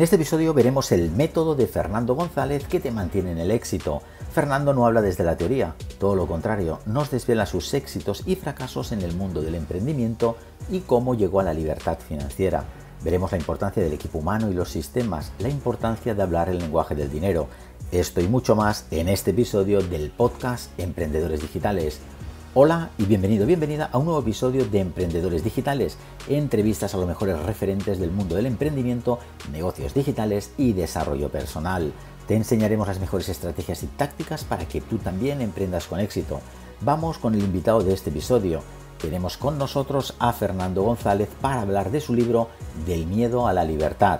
En este episodio veremos el método de Fernando González que te mantiene en el éxito. Fernando no habla desde la teoría, todo lo contrario, nos desvela sus éxitos y fracasos en el mundo del emprendimiento y cómo llegó a la libertad financiera. Veremos la importancia del equipo humano y los sistemas, la importancia de hablar el lenguaje del dinero. Esto y mucho más en este episodio del podcast Emprendedores Digitales Hola y bienvenido, bienvenida a un nuevo episodio de Emprendedores Digitales, entrevistas a los mejores referentes del mundo del emprendimiento, negocios digitales y desarrollo personal. Te enseñaremos las mejores estrategias y tácticas para que tú también emprendas con éxito. Vamos con el invitado de este episodio. Tenemos con nosotros a Fernando González para hablar de su libro Del miedo a la libertad.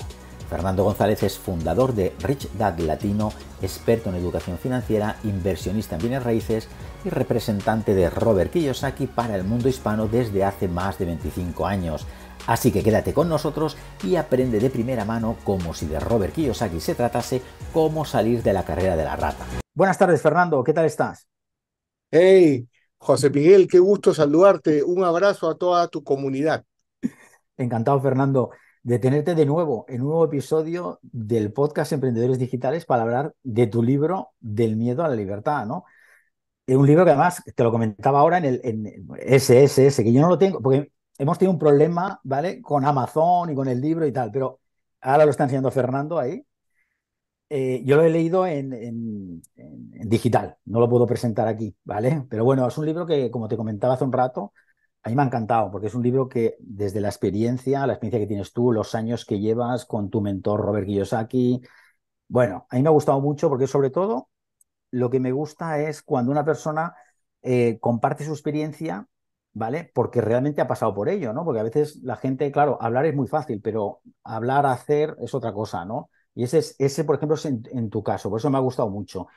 Fernando González es fundador de Rich Dad Latino, experto en educación financiera, inversionista en bienes raíces y representante de Robert Kiyosaki para el mundo hispano desde hace más de 25 años. Así que quédate con nosotros y aprende de primera mano, como si de Robert Kiyosaki se tratase, cómo salir de la carrera de la rata. Buenas tardes, Fernando, ¿qué tal estás? Hey, José Miguel, qué gusto saludarte. Un abrazo a toda tu comunidad. Encantado, Fernando de tenerte de nuevo en un nuevo episodio del podcast Emprendedores Digitales para hablar de tu libro Del miedo a la libertad, ¿no? Es un libro que además, te lo comentaba ahora en el SSS, que yo no lo tengo, porque hemos tenido un problema, ¿vale? Con Amazon y con el libro y tal, pero ahora lo está enseñando Fernando ahí. Eh, yo lo he leído en, en digital, no lo puedo presentar aquí, ¿vale? Pero bueno, es un libro que, como te comentaba hace un rato, a mí me ha encantado, porque es un libro que desde la experiencia, la experiencia que tienes tú, los años que llevas con tu mentor Robert Kiyosaki, bueno, a mí me ha gustado mucho porque sobre todo lo que me gusta es cuando una persona eh, comparte su experiencia, ¿vale? Porque realmente ha pasado por ello, ¿no? Porque a veces la gente, claro, hablar es muy fácil, pero hablar, hacer es otra cosa, ¿no? Y ese, es, ese por ejemplo, es en, tu caso, por eso me ha gustado mucho.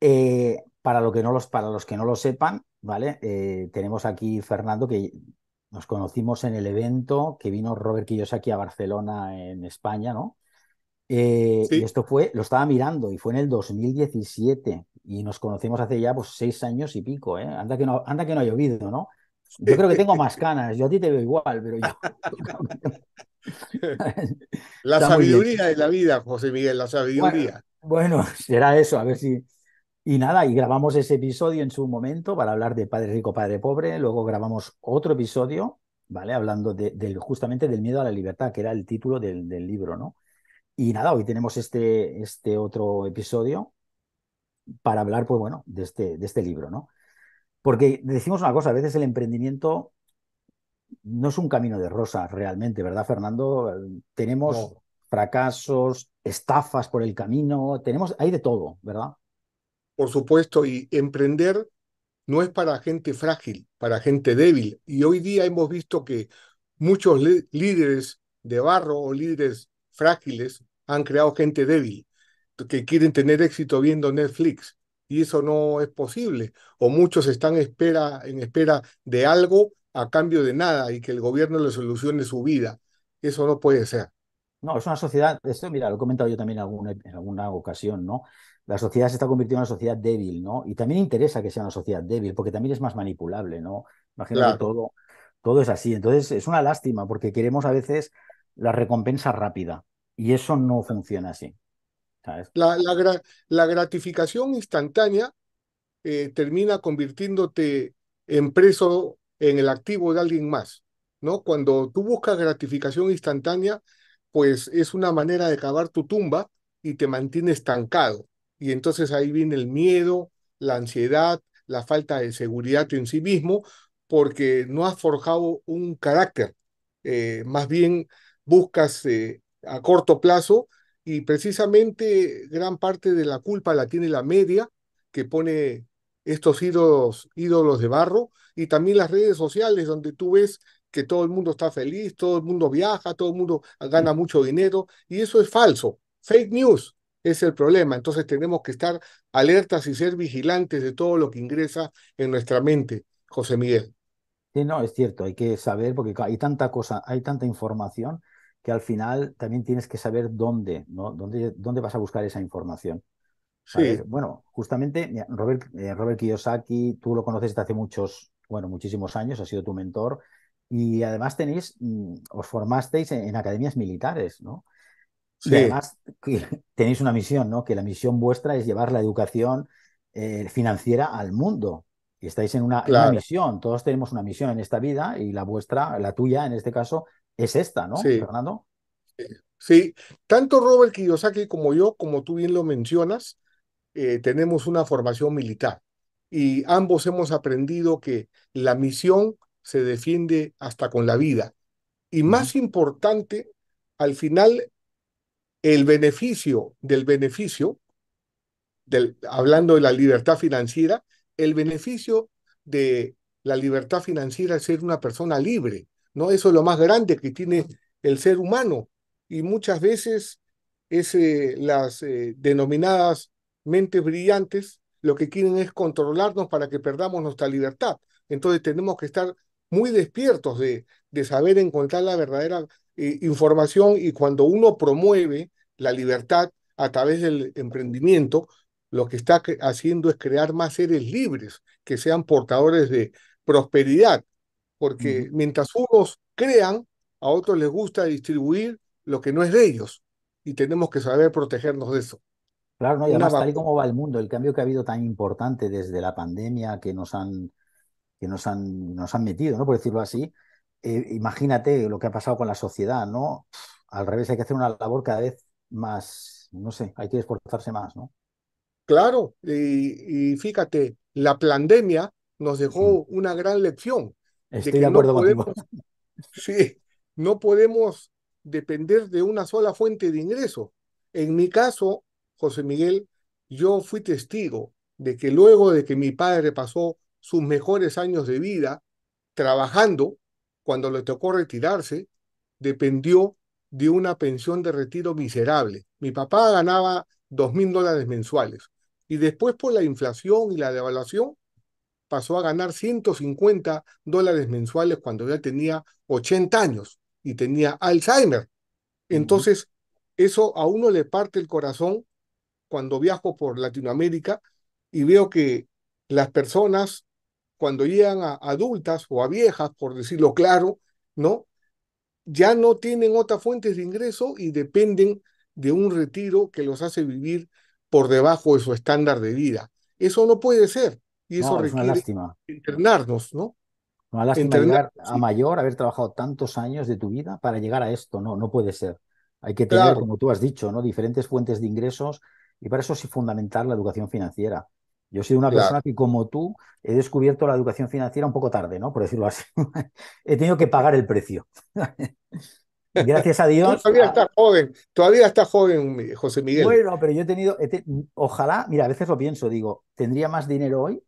Eh, para, lo que no los, para los que no lo sepan, ¿vale? Eh, tenemos aquí Fernando, que nos conocimos en el evento que vino Robert aquí a Barcelona, en España, ¿no? Eh, y esto fue, lo estaba mirando, y fue en el 2017, y nos conocemos hace ya pues, seis años y pico, ¿eh? Anda que no, anda que no ha llovido, ¿no? Yo creo que tengo más canas, yo a ti te veo igual, pero yo... la sabiduría de la vida, José Miguel, la sabiduría. bueno, será eso, a ver si y nada, y grabamos ese episodio en su momento para hablar de padre rico, padre pobre. Luego grabamos otro episodio, ¿vale? Hablando de, justamente del miedo a la libertad, que era el título del, libro, ¿no? Y nada, hoy tenemos este, este otro episodio para hablar, pues bueno, de este, de este libro, ¿no? Porque decimos una cosa, a veces el emprendimiento no es un camino de rosas realmente, ¿verdad, Fernando? Eh, tenemos fracasos, estafas por el camino, tenemos, hay de todo, ¿verdad? por supuesto, y emprender no es para gente frágil, para gente débil. Y hoy día hemos visto que muchos líderes de barro o líderes frágiles han creado gente débil, que quieren tener éxito viendo Netflix. Y eso no es posible. O muchos están espera, en espera de algo a cambio de nada y que el gobierno le solucione su vida. Eso no puede ser. No, es una sociedad, esto mira, lo he comentado yo también alguna, en alguna ocasión, ¿no? la sociedad se está convirtiendo en una sociedad débil, ¿no? Y también interesa que sea una sociedad débil, porque también es más manipulable, ¿no? Imagínate todo, todo es así. Entonces, es una lástima, porque queremos a veces la recompensa rápida, y eso no funciona así. La, gratificación instantánea eh, termina convirtiéndote en preso en el activo de alguien más, ¿no? Cuando tú buscas gratificación instantánea, pues es una manera de cavar tu tumba y te mantiene estancado y entonces ahí viene el miedo, la ansiedad, la falta de seguridad en sí mismo, porque no has forjado un carácter. Eh, más bien buscas eh, a corto plazo y precisamente gran parte de la culpa la tiene la media que pone estos ídolos, ídolos de barro y también las redes sociales donde tú ves que todo el mundo está feliz, todo el mundo viaja, todo el mundo gana mucho dinero y eso es falso, fake news es el problema. Entonces tenemos que estar alertas y ser vigilantes de todo lo que ingresa en nuestra mente, José Miguel. Sí, no, es cierto, hay que saber, porque hay tanta cosa, hay tanta información que al final también tienes que saber dónde, ¿no? Dónde, dónde vas a buscar esa información. Sí. Bueno, justamente Robert, eh, Robert Kiyosaki, tú lo conoces desde hace muchos, bueno, muchísimos años, ha sido tu mentor y además tenéis, mm, os formasteis en academias militares, ¿no? Y además tenéis una misión, ¿no? Que la misión vuestra es llevar la educación eh, financiera al mundo. Y estáis en una, misión. Todos tenemos una misión en esta vida y la vuestra, la tuya en este caso, es esta, ¿no, sí. Fernando? Sí. Tanto Robert Kiyosaki como yo, como tú bien lo mencionas, eh, tenemos una formación militar. Y ambos hemos aprendido que la misión se defiende hasta con la vida. Y más importante, al final el beneficio del beneficio, del, hablando de la libertad financiera, el beneficio de la libertad financiera es ser una persona libre, ¿no? Eso es lo más grande que tiene el ser humano. Y muchas veces es, eh, las eh, denominadas mentes brillantes lo que quieren es controlarnos para que perdamos nuestra libertad. Entonces tenemos que estar muy despiertos de, de saber encontrar la verdadera información y cuando uno promueve la libertad a través del emprendimiento, lo que está haciendo es crear más seres libres que sean portadores de prosperidad, porque mientras unos crean, a otros les gusta distribuir lo que no es de ellos y tenemos que saber protegernos de eso. Claro, no, y además, tal y como va el mundo, el cambio que ha habido tan importante desde la pandemia que nos han, que nos han, nos han metido, ¿no? Por decirlo así, eh, imagínate lo que ha pasado con la sociedad, ¿no? Al revés, hay que hacer una labor cada vez más, no sé, hay que esforzarse más, ¿no? Claro, y, fíjate, la pandemia nos dejó mm. una gran lección. Estoy de, acuerdo Sí, no podemos depender de una sola fuente de ingreso. En mi caso, José Miguel, yo fui testigo de que luego de que mi padre pasó sus mejores años de vida trabajando, cuando le tocó retirarse, dependió de una pensión de retiro miserable. Mi papá ganaba dos mil dólares mensuales y después por la inflación y la devaluación pasó a ganar 150 dólares mensuales cuando ya tenía 80 años y tenía Alzheimer. Entonces, eso a uno le parte el corazón cuando viajo por Latinoamérica y veo que las personas cuando llegan a adultas o a viejas, por decirlo claro, ¿no? Ya no tienen otras fuentes de ingreso y dependen de un retiro que los hace vivir por debajo de su estándar de vida. Eso no puede ser y eso requiere internarnos, ¿no? Una lástima Internar, llegar a mayor, haber trabajado tantos años de tu vida para llegar a esto, no, no puede ser. Hay que tener, como tú has dicho, ¿no? diferentes fuentes de ingresos y para eso es fundamental la educación financiera. Yo soy una persona que, como tú, he descubierto la educación financiera un poco tarde, ¿no? Por decirlo así. he tenido que pagar el precio. Gracias a Dios. todavía está joven, todavía está joven José Miguel. Bueno, pero yo he tenido, ojalá, mira, a veces lo pienso, digo, tendría más dinero hoy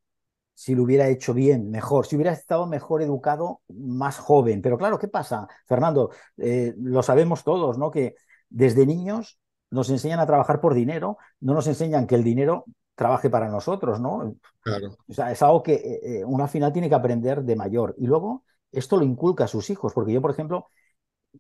si lo hubiera hecho bien, mejor, si hubiera estado mejor educado, más joven. Pero claro, ¿qué pasa, Fernando? Eh, lo sabemos todos, ¿no? Que desde niños nos enseñan a trabajar por dinero, no nos enseñan que el dinero trabaje para nosotros, ¿no? Claro. O sea, es algo que eh, eh, una final tiene que aprender de mayor. Y luego esto lo inculca a sus hijos, porque yo, por ejemplo,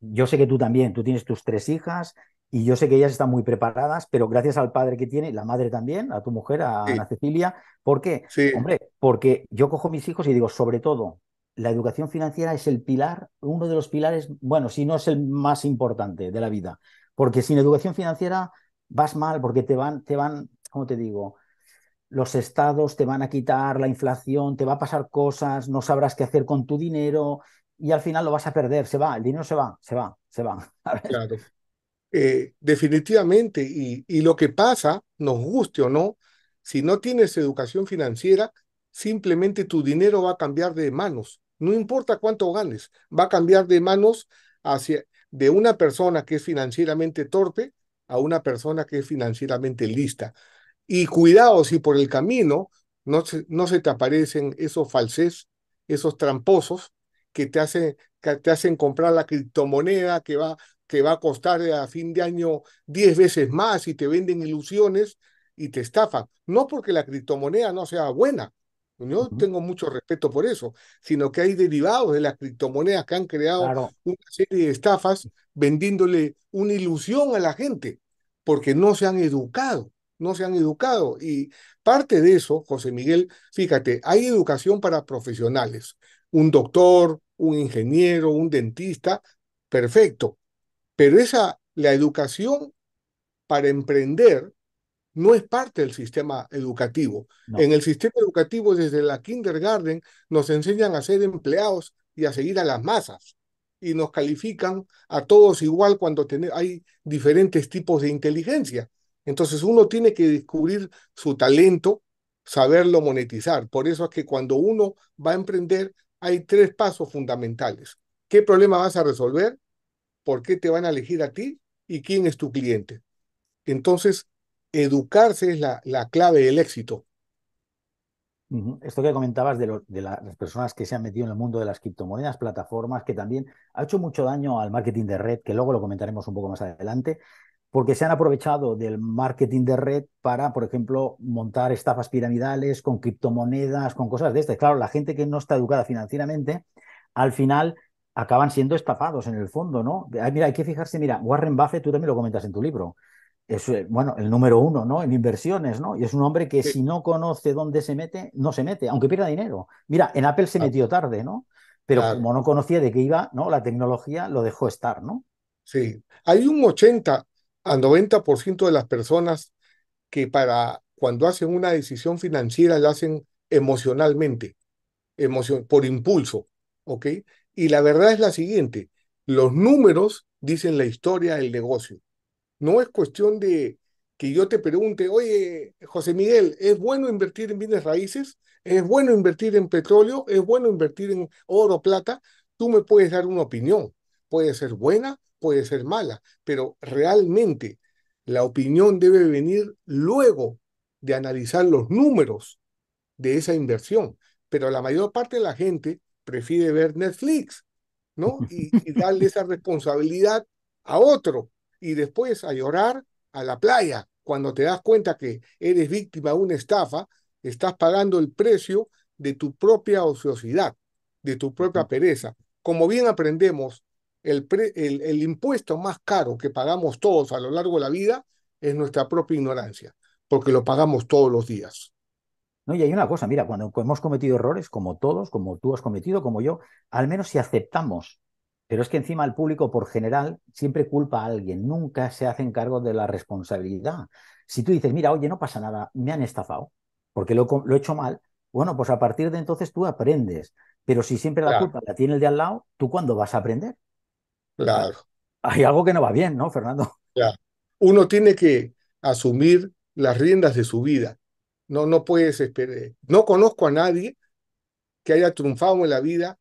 yo sé que tú también, tú tienes tus tres hijas y yo sé que ellas están muy preparadas, pero gracias al padre que tiene, la madre también, a tu mujer, a Ana Cecilia, ¿por qué? Sí. Hombre, porque yo cojo mis hijos y digo, sobre todo, la educación financiera es el pilar, uno de los pilares, bueno, si no es el más importante de la vida, porque sin educación financiera vas mal, porque te van, te van, ¿cómo te digo? los estados te van a quitar la inflación, te va a pasar cosas, no sabrás qué hacer con tu dinero y al final lo vas a perder, se va, el dinero se va, se va, se va. Claro. Eh, definitivamente, y, lo que pasa, nos guste o no, si no tienes educación financiera, simplemente tu dinero va a cambiar de manos. No importa cuánto ganes, va a cambiar de manos hacia de una persona que es financieramente torpe a una persona que es financieramente lista. Y cuidado si por el camino no se, no se te aparecen esos falses, esos tramposos que te hacen, te hacen comprar la criptomoneda que va, que va a costar a fin de año 10 veces más y te venden ilusiones y te estafan. No porque la criptomoneda no sea buena, yo tengo mucho respeto por eso, sino que hay derivados de las criptomonedas que han creado una serie de estafas vendiéndole una ilusión a la gente, porque no se han educado no se han educado. Y parte de eso, José Miguel, fíjate, hay educación para profesionales, un doctor, un ingeniero, un dentista, perfecto. Pero esa, la educación para emprender no es parte del sistema educativo. En el sistema educativo, desde la kindergarten, nos enseñan a ser empleados y a seguir a las masas. Y nos califican a todos igual cuando hay diferentes tipos de inteligencia. Entonces uno tiene que descubrir su talento, saberlo monetizar. Por eso es que cuando uno va a emprender hay tres pasos fundamentales. ¿Qué problema vas a resolver? ¿Por qué te van a elegir a ti? ¿Y quién es tu cliente? Entonces, educarse es la, clave del éxito. Esto que comentabas de, de, las personas que se han metido en el mundo de las criptomonedas, plataformas, que también ha hecho mucho daño al marketing de red, que luego lo comentaremos un poco más adelante, porque se han aprovechado del marketing de red para, por ejemplo, montar estafas piramidales con criptomonedas, con cosas de estas. Claro, la gente que no está educada financieramente, al final acaban siendo estafados en el fondo, ¿no? Mira, hay que fijarse, mira, Warren Buffett, tú también lo comentas en tu libro, es, eh, bueno, el número uno, ¿no? En inversiones, ¿no? Y es un hombre que si no conoce dónde se mete, no se mete, aunque pierda dinero. Mira, en Apple se metió tarde, ¿no? Pero como no conocía de qué iba, ¿no? La tecnología lo dejó estar, ¿no? Sí. Hay un 80, al 90% de las personas que para cuando hacen una decisión financiera la hacen emocionalmente, por impulso, ¿ok? Y la verdad es la siguiente, los números dicen la historia del negocio. No es cuestión de que yo te pregunte, oye, José Miguel, ¿es bueno invertir en bienes raíces? ¿Es bueno invertir en petróleo? ¿Es bueno invertir en oro, plata? Tú me puedes dar una opinión. Puede ser buena puede ser mala, pero realmente la opinión debe venir luego de analizar los números de esa inversión. Pero la mayor parte de la gente prefiere ver Netflix, ¿no? Y, darle esa responsabilidad a otro y después a llorar a la playa cuando te das cuenta que eres víctima de una estafa, estás pagando el precio de tu propia ociosidad, de tu propia pereza. Como bien aprendemos el, impuesto más caro que pagamos todos a lo largo de la vida es nuestra propia ignorancia, porque lo pagamos todos los días. No, y hay una cosa, mira, cuando hemos cometido errores, como todos, como tú has cometido, como yo, al menos si aceptamos, pero es que encima el público por general siempre culpa a alguien, nunca se hacen cargo de la responsabilidad. Si tú dices, mira, oye, no pasa nada, me han estafado, porque lo, he hecho mal, bueno, pues a partir de entonces tú aprendes, pero si siempre la culpa la tiene el de al lado, ¿tú cuándo vas a aprender? Claro. Hay algo que no va bien, ¿no, Fernando? Uno tiene que asumir las riendas de su vida. No, no puedes esperar. No conozco a nadie que haya triunfado en la vida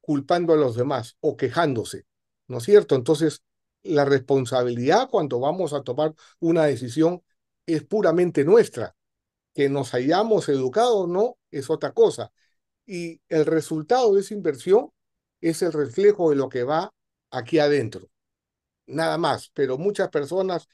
culpando a los demás o quejándose, ¿no es cierto? Entonces, la responsabilidad cuando vamos a tomar una decisión es puramente nuestra. Que nos hayamos educado o no es otra cosa. Y el resultado de esa inversión es el reflejo de lo que va aquí adentro. Nada más, pero muchas personas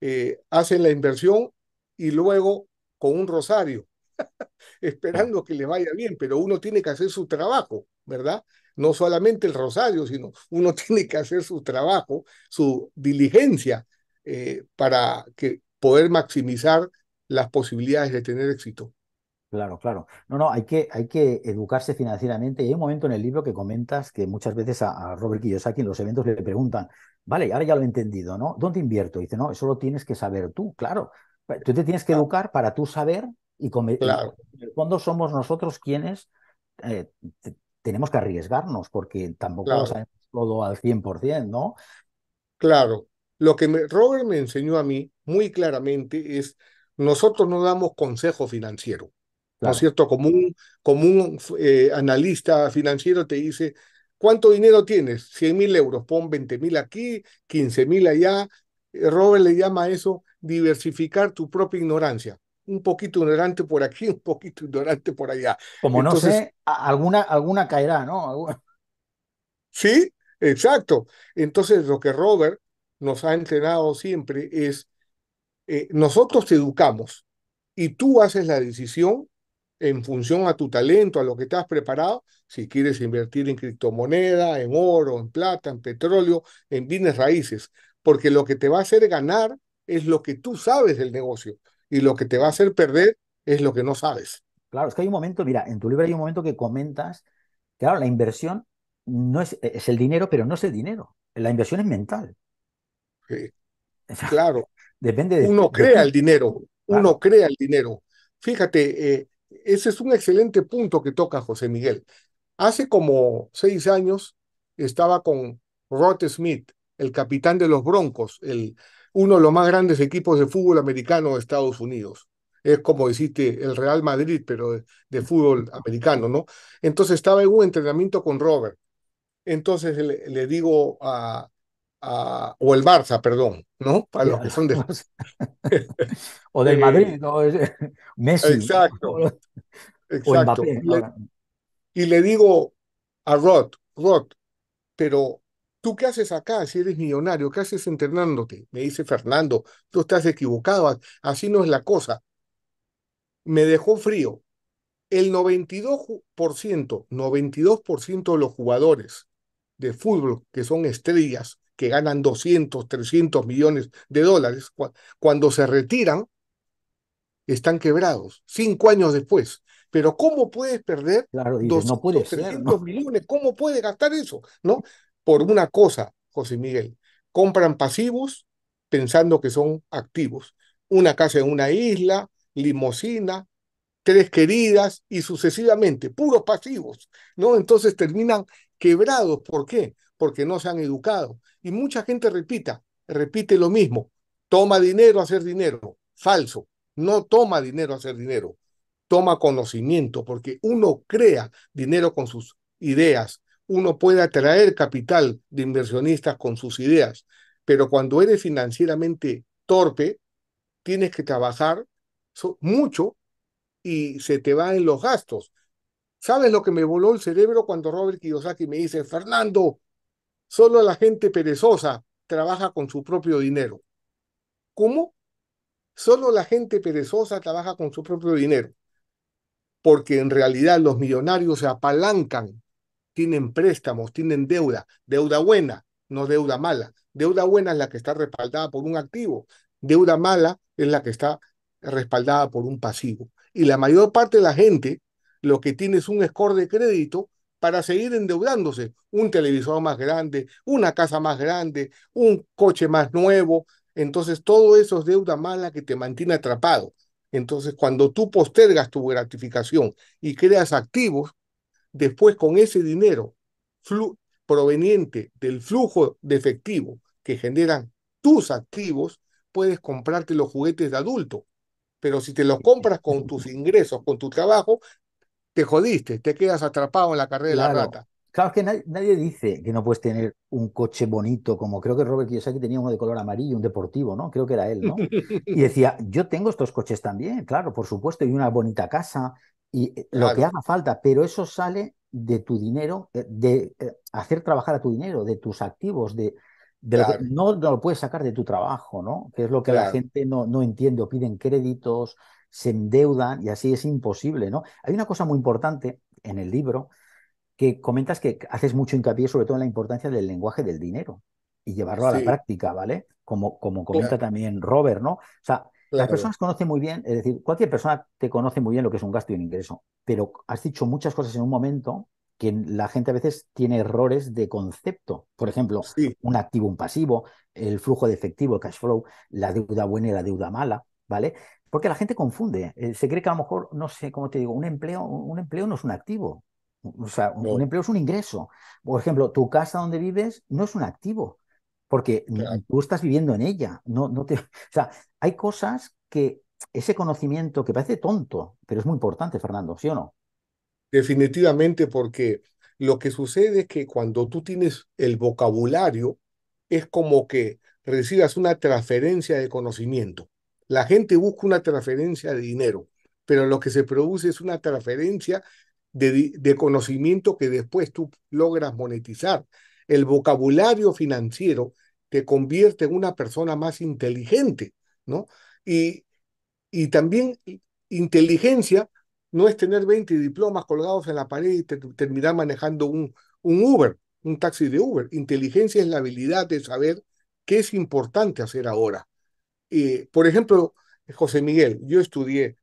eh, hacen la inversión y luego con un rosario, esperando que les vaya bien, pero uno tiene que hacer su trabajo, ¿verdad? No solamente el rosario, sino uno tiene que hacer su trabajo, su diligencia eh, para que poder maximizar las posibilidades de tener éxito. Claro, claro. No, no, hay que, hay que educarse financieramente. Y hay un momento en el libro que comentas que muchas veces a, Robert Kiyosaki en los eventos le preguntan, vale, ahora ya lo he entendido, ¿no? ¿Dónde invierto? dice, no, eso lo tienes que saber tú, claro. Tú te tienes que educar para tú saber y, claro. en el fondo somos nosotros quienes eh, tenemos que arriesgarnos porque tampoco lo sabemos todo al 100%, ¿no? Claro. Lo que Robert me enseñó a mí muy claramente es, nosotros no damos consejo financiero. ¿No cierto? Como un, eh, analista financiero te dice, ¿cuánto dinero tienes? 100.000 mil euros, pon 20.000 aquí, 15.000 allá. Eh, Robert le llama a eso diversificar tu propia ignorancia. Un poquito ignorante por aquí, un poquito ignorante por allá. Como no sé, alguna, alguna caerá, ¿no? Sí, exacto. Entonces lo que Robert nos ha entrenado siempre es, eh, nosotros te educamos y tú haces la decisión en función a tu talento, a lo que te has preparado, si quieres invertir en criptomoneda, en oro, en plata, en petróleo, en bienes raíces, porque lo que te va a hacer ganar es lo que tú sabes del negocio y lo que te va a hacer perder es lo que no sabes. Claro, es que hay un momento, mira, en tu libro hay un momento que comentas, que, claro, la inversión no es, el dinero, pero no es el dinero. La inversión es mental. Sí. claro. Depende de. Uno crea el dinero. Uno crea el dinero. Fíjate, eh, ese es un excelente punto que toca José Miguel. Hace como seis años estaba con Rod Smith, el capitán de los Broncos, el, uno de los más grandes equipos de fútbol americano de Estados Unidos. Es como deciste el Real Madrid, pero de, fútbol americano, ¿no? Entonces estaba en un entrenamiento con Robert. Entonces le digo a, o el Barça, perdón, ¿no? Para los que son de O del eh, Madrid, ¿no? Eh, Messi. Exacto. Exacto. y le digo a Rod, Rod, pero ¿tú qué haces acá si eres millonario? ¿Qué haces entrenándote, Me dice Fernando, tú estás equivocado, así no es la cosa. Me dejó frío. El 92%, 92% de los jugadores de fútbol que son estrellas que ganan 200, 300 millones de dólares, cuando se retiran, están quebrados, cinco años después. Pero ¿cómo puedes perder 200, 300 millones? ¿Cómo puedes gastar eso? ¿No? Por una cosa, José Miguel, compran pasivos pensando que son activos. Una casa en una isla, limosina, tres queridas y sucesivamente, puros pasivos, ¿no? Entonces terminan quebrados. ¿Por qué? porque no se han educado. Y mucha gente repita, repite lo mismo, toma dinero a hacer dinero, falso, no toma dinero a hacer dinero, toma conocimiento, porque uno crea dinero con sus ideas, uno puede atraer capital de inversionistas con sus ideas, pero cuando eres financieramente torpe, tienes que trabajar mucho y se te van los gastos. ¿Sabes lo que me voló el cerebro cuando Robert Kiyosaki me dice, Fernando, Solo la gente perezosa trabaja con su propio dinero. ¿Cómo? Solo la gente perezosa trabaja con su propio dinero. Porque en realidad los millonarios se apalancan, tienen préstamos, tienen deuda, deuda buena, no deuda mala. Deuda buena es la que está respaldada por un activo, deuda mala es la que está respaldada por un pasivo. Y la mayor parte de la gente lo que tiene es un score de crédito para seguir endeudándose. Un televisor más grande, una casa más grande, un coche más nuevo. Entonces, todo eso es deuda mala que te mantiene atrapado. Entonces, cuando tú postergas tu gratificación y creas activos, después con ese dinero proveniente del flujo de efectivo que generan tus activos, puedes comprarte los juguetes de adulto. Pero si te los compras con tus ingresos, con tu trabajo, te jodiste, te quedas atrapado en la carrera de la rata. Claro, es que nadie, dice que no puedes tener un coche bonito, como creo que Robert Kiyosaki tenía uno de color amarillo, un deportivo, ¿no? Creo que era él, ¿no? Y decía, yo tengo estos coches también, claro, por supuesto, y una bonita casa, y eh, lo que haga falta, pero eso sale de tu dinero, eh, de eh, hacer trabajar a tu dinero, de tus activos, de, no, no, lo puedes sacar de tu trabajo, ¿no? Que es lo que la gente no, no entiende, piden créditos, se endeudan y así es imposible, ¿no? Hay una cosa muy importante en el libro que comentas que haces mucho hincapié sobre todo en la importancia del lenguaje del dinero y llevarlo a la práctica, ¿vale? Como, como comenta también Robert, ¿no? O sea, Las personas conocen muy bien, es decir, cualquier persona te conoce muy bien lo que es un gasto y un ingreso, pero has dicho muchas cosas en un momento que la gente a veces tiene errores de concepto. Por ejemplo, un activo, un pasivo, el flujo de efectivo, el cash flow, la deuda buena y la deuda mala. ¿vale? Porque la gente confunde, eh, se cree que a lo mejor, no sé, cómo te digo, un empleo, un empleo no es un activo, o sea, un, empleo es un ingreso. Por ejemplo, tu casa donde vives no es un activo, porque tú estás viviendo en ella. No, no te... O sea, hay cosas que ese conocimiento que parece tonto, pero es muy importante, Fernando, ¿sí o no? Definitivamente, porque lo que sucede es que cuando tú tienes el vocabulario, es como que recibas una transferencia de conocimiento. La gente busca una transferencia de dinero, pero lo que se produce es una transferencia de, conocimiento que después tú logras monetizar. El vocabulario financiero te convierte en una persona más inteligente, ¿no? Y, también inteligencia no es tener 20 diplomas colgados en la pared y terminar manejando un Uber, un taxi de Uber. Inteligencia es la habilidad de saber qué es importante hacer ahora, eh, por ejemplo, José Miguel, yo estudié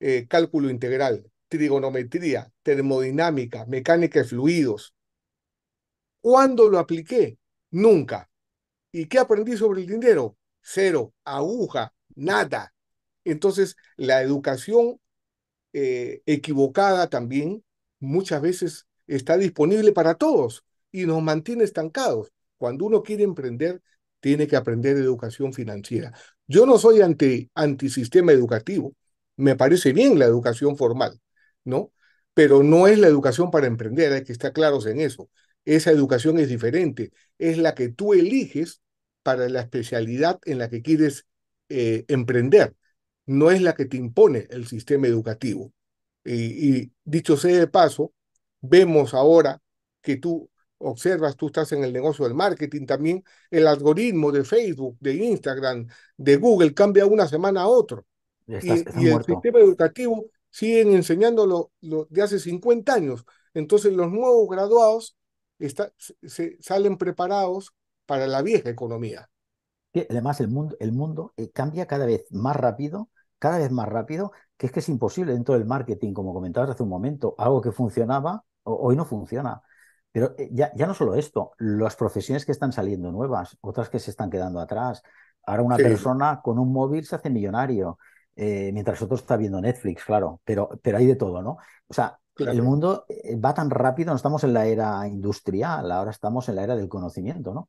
eh, cálculo integral, trigonometría, termodinámica, mecánica de fluidos. ¿Cuándo lo apliqué? Nunca. ¿Y qué aprendí sobre el dinero? Cero, aguja, nada. Entonces, la educación eh, equivocada también muchas veces está disponible para todos y nos mantiene estancados. Cuando uno quiere emprender, tiene que aprender educación financiera. Yo no soy anti, antisistema educativo. Me parece bien la educación formal, ¿no? Pero no es la educación para emprender, hay que estar claros en eso. Esa educación es diferente, es la que tú eliges para la especialidad en la que quieres eh, emprender. No es la que te impone el sistema educativo. y dicho sea de paso, vemos ahora que tú observas, tú estás en el negocio del marketing, también el algoritmo de Facebook, de Instagram, de Google cambia una semana a otro. Y, el sistema educativo siguen enseñándolo lo, de hace 50 años. Entonces los nuevos graduados está, salen preparados para la vieja economía. además, el mundo, el mundo eh, cambia cada vez más rápido, cada vez más rápido, que es que es imposible dentro del marketing, como comentabas hace un momento, algo que funcionaba hoy no funciona. Pero eh, ya, no solo esto, las profesiones que están saliendo nuevas, otras que se están quedando atrás. Ahora una persona con un móvil se hace millonario, eh, mientras otro está viendo Netflix, claro, pero, pero hay de todo, ¿no? O sea, el mundo eh, va tan rápido, no estamos en la era industrial, ahora estamos en la era del conocimiento, ¿no?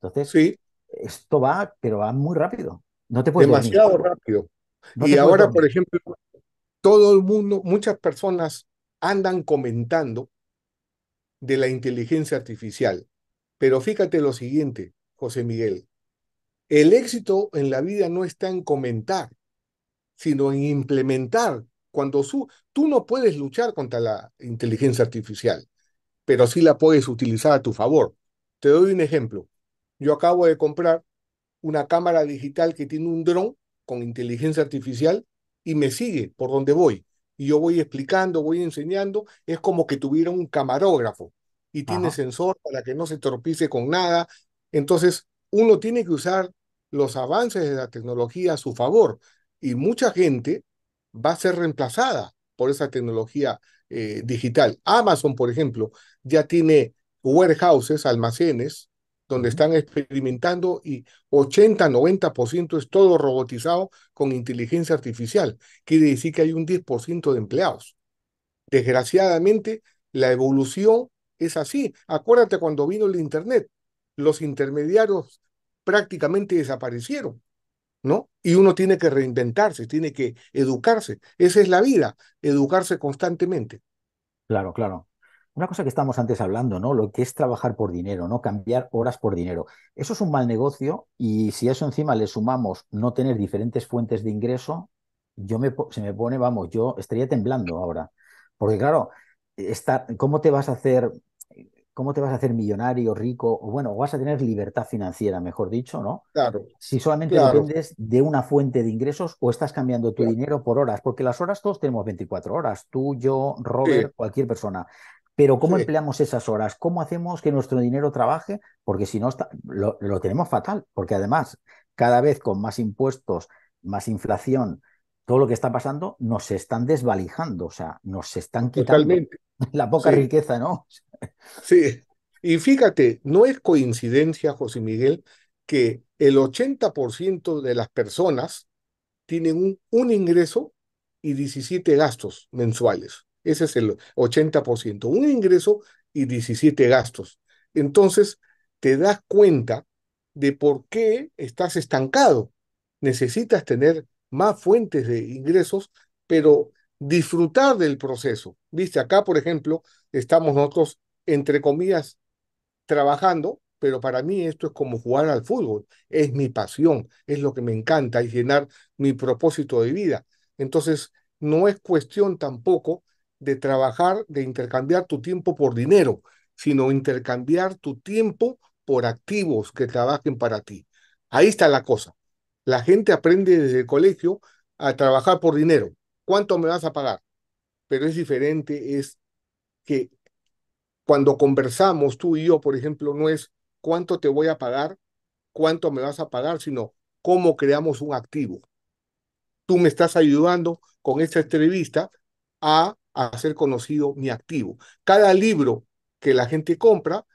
Entonces, sí. esto va, pero va muy rápido. No te puedes Demasiado rápido. y ahora, por ejemplo, todo el mundo, muchas personas andan comentando de la inteligencia artificial. Pero fíjate lo siguiente, José Miguel. El éxito en la vida no está en comentar, sino en implementar. Cuando su, tú no puedes luchar contra la inteligencia artificial, pero sí la puedes utilizar a tu favor. Te doy un ejemplo. Yo acabo de comprar una cámara digital que tiene un dron con inteligencia artificial y me sigue por donde voy y yo voy explicando, voy enseñando, es como que tuviera un camarógrafo y tiene sensor para que no se tropice con nada. Entonces, uno tiene que usar los avances de la tecnología a su favor y mucha gente va a ser reemplazada por esa tecnología eh, digital. Amazon, por ejemplo, ya tiene warehouses, almacenes, donde están experimentando y 80-90% es todo robotizado con inteligencia artificial. Quiere decir que hay un 10% de empleados. Desgraciadamente, la evolución es así. Acuérdate cuando vino el Internet, los intermediarios prácticamente desaparecieron, ¿no? Y uno tiene que reinventarse, tiene que educarse. Esa es la vida, educarse constantemente. Claro, claro una cosa que estamos antes hablando, ¿no? Lo que es trabajar por dinero, ¿no? Cambiar horas por dinero. Eso es un mal negocio y si a eso encima le sumamos no tener diferentes fuentes de ingreso, yo me, se me pone, vamos, yo estaría temblando ahora. Porque claro, está ¿cómo te vas a hacer ¿cómo te vas a hacer millonario, rico? bueno, vas a tener libertad financiera, mejor dicho, ¿no? Claro. Si solamente dependes de una fuente de ingresos o estás cambiando tu dinero por horas, porque las horas todos tenemos 24 horas, tú, yo, Robert, cualquier persona. Pero ¿cómo empleamos esas horas? ¿Cómo hacemos que nuestro dinero trabaje? Porque si no, lo, tenemos fatal, porque además, cada vez con más impuestos, más inflación, todo lo que está pasando, nos están desvalijando, o sea, nos están quitando la poca riqueza, ¿no? Sí, y fíjate, no es coincidencia, José Miguel, que el 80% de las personas tienen un, un ingreso y 17 gastos mensuales. Ese es el 80%. Un ingreso y 17 gastos. Entonces, te das cuenta de por qué estás estancado. Necesitas tener más fuentes de ingresos, pero disfrutar del proceso. Viste, acá, por ejemplo, estamos nosotros, entre comillas, trabajando, pero para mí esto es como jugar al fútbol. Es mi pasión, es lo que me encanta, es llenar mi propósito de vida. Entonces, no es cuestión tampoco de trabajar, de intercambiar tu tiempo por dinero, sino intercambiar tu tiempo por activos que trabajen para ti. Ahí está la cosa. La gente aprende desde el colegio a trabajar por dinero. ¿Cuánto me vas a pagar? Pero es diferente, es que cuando conversamos tú y yo, por ejemplo, no es cuánto te voy a pagar, cuánto me vas a pagar, sino cómo creamos un activo. Tú me estás ayudando con esta entrevista a hacer conocido mi activo. Cada libro que la gente compra,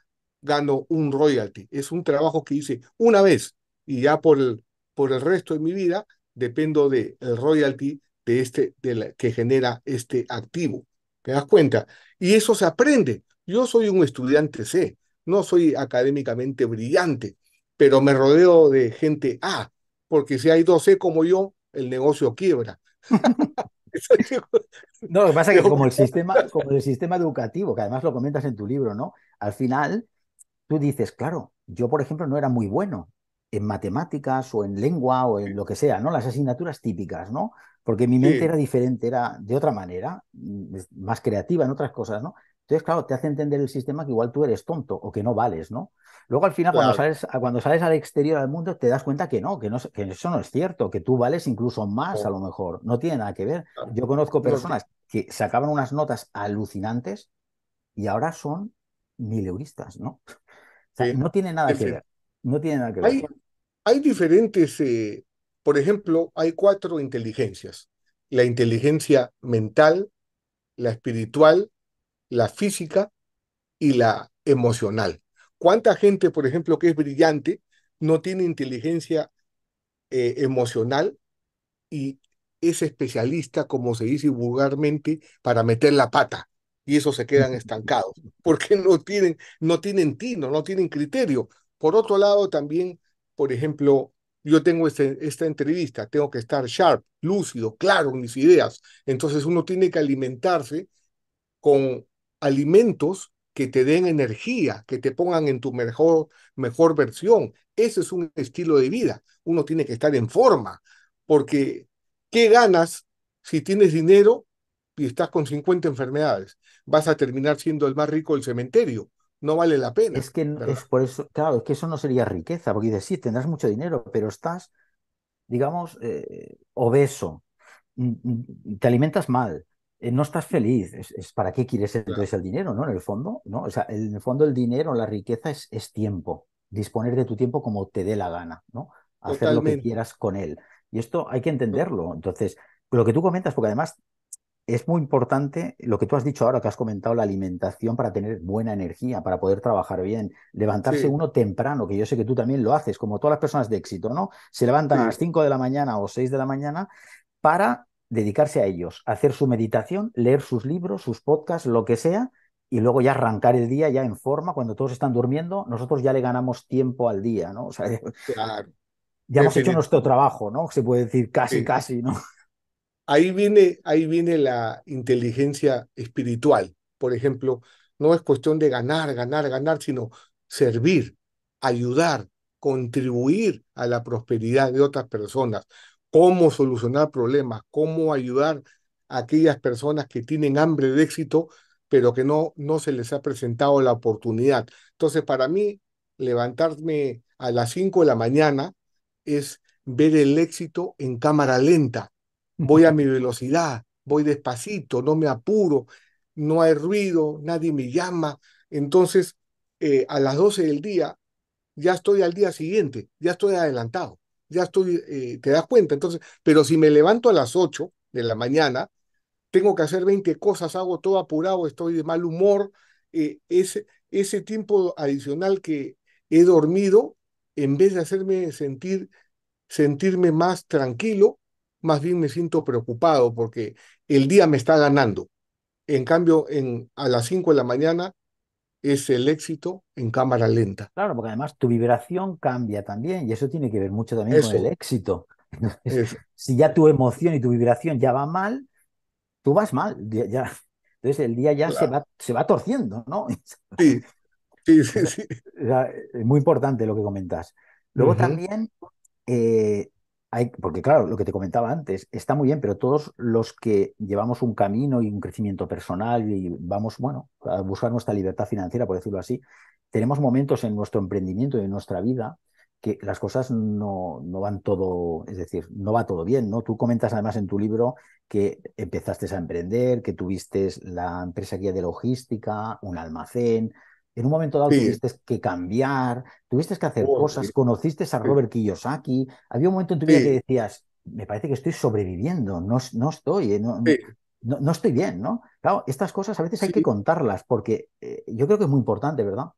gano un royalty. Es un trabajo que hice una vez y ya por el, por el resto de mi vida dependo del royalty de este, de que genera este activo. ¿Te das cuenta? Y eso se aprende. Yo soy un estudiante C, no soy académicamente brillante, pero me rodeo de gente A, porque si hay dos C como yo, el negocio quiebra. No, lo que pasa es que como el, sistema, el sistema educativo, que además lo comentas en tu libro, ¿no? Al final, tú dices, claro, yo, por ejemplo, no era muy bueno en matemáticas o en lengua o en lo que sea, ¿no? Las asignaturas típicas, ¿no? Porque mi mente era diferente, era de otra manera, mm, más creativa en otras cosas, ¿no? Entonces, claro, te hace entender el sistema que igual tú eres tonto o que no vales, ¿no? Luego al final, cuando, sales, cuando sales al exterior al mundo, te das cuenta que no, que, eso no es cierto, que tú vales incluso más a lo mejor. No tiene nada que ver. Yo conozco personas que sacaban unas notas alucinantes y ahora son mileuristas, ¿no? O sea, No tiene nada que ver. No tiene nada que ver. Hay diferentes, eh, por ejemplo, hay cuatro inteligencias. La inteligencia mental, la espiritual, la física y la emocional. ¿Cuánta gente, por ejemplo, que es brillante, no tiene inteligencia eh, emocional y es especialista, como se dice vulgarmente, para meter la pata? Y eso se quedan estancados, porque no tienen, no tienen tino, no tienen criterio. Por otro lado, también, por ejemplo, yo tengo este, esta entrevista, tengo que estar sharp, lúcido, claro en mis ideas. Entonces uno tiene que alimentarse con alimentos que te den energía, que te pongan en tu mejor, mejor versión. Ese es un estilo de vida. Uno tiene que estar en forma, porque ¿qué ganas si tienes dinero y estás con 50 enfermedades? Vas a terminar siendo el más rico del cementerio. No vale la pena. Es que es por eso, claro, es que eso no sería riqueza, porque dices, sí, tendrás mucho dinero, pero estás, digamos, eh, obeso, mm, mm, te alimentas mal, eh, no estás feliz. Es, para qué quieres entonces el dinero, ¿no? En el fondo, ¿no? O sea, en el fondo el dinero, la riqueza es, es tiempo. Disponer de tu tiempo como te dé la gana, ¿no? Hacer lo que quieras con él. Y esto hay que entenderlo. Entonces, lo que tú comentas, porque además es muy importante lo que tú has dicho ahora, que has comentado la alimentación para tener buena energía, para poder trabajar bien, levantarse uno temprano, que yo sé que tú también lo haces, como todas las personas de éxito, ¿no? Se levantan a las 5 de la mañana o 6 de la mañana para dedicarse a ellos, hacer su meditación, leer sus libros, sus podcasts, lo que sea, y luego ya arrancar el día ya en forma, cuando todos están durmiendo, nosotros ya le ganamos tiempo al día, ¿no? O sea, Ya hemos hecho nuestro trabajo, ¿no? Se puede decir casi, casi, ¿no? Ahí viene, ahí viene la inteligencia espiritual. Por ejemplo, no es cuestión de ganar, ganar, ganar, sino servir, ayudar, contribuir a la prosperidad de otras personas cómo solucionar problemas, cómo ayudar a aquellas personas que tienen hambre de éxito, pero que no, no se les ha presentado la oportunidad. Entonces, para mí, levantarme a las 5 de la mañana es ver el éxito en cámara lenta. Voy a mi velocidad, voy despacito, no me apuro, no hay ruido, nadie me llama. Entonces, eh, a las 12 del día, ya estoy al día siguiente, ya estoy adelantado ya estoy, eh, te das cuenta. Entonces, pero si me levanto a las 8 de la mañana, tengo que hacer 20 cosas, hago todo apurado, estoy de mal humor, eh, ese, ese tiempo adicional que he dormido, en vez de hacerme sentir, sentirme más tranquilo, más bien me siento preocupado porque el día me está ganando. En cambio, en, a las 5 de la mañana es el éxito en cámara lenta. Claro, porque además tu vibración cambia también y eso tiene que ver mucho también con el éxito. si ya tu emoción y tu vibración ya va mal, tú vas mal. Ya, Entonces el día ya se, va, se va torciendo, ¿no? Sí, sí, sí. es muy importante lo que comentas. Luego también eh, porque claro, lo que te comentaba antes, está muy bien, pero todos los que llevamos un camino y un crecimiento personal y vamos, bueno, a buscar nuestra libertad financiera, por decirlo así, tenemos momentos en nuestro emprendimiento y en nuestra vida que las cosas no, van todo, es decir, no va todo bien, ¿no? Tú comentas además en tu libro que empezaste a emprender, que tuviste la empresa guía de logística, un almacén, en un momento dado tuviste que cambiar, tuviste que hacer cosas, conociste a Robert Kiyosaki. Había un momento en tu vida que decías, me parece que estoy sobreviviendo, no, no estoy, eh, no, no, estoy bien, ¿no? Claro, estas cosas a veces hay que contarlas porque eh, yo creo que es muy importante, ¿verdad?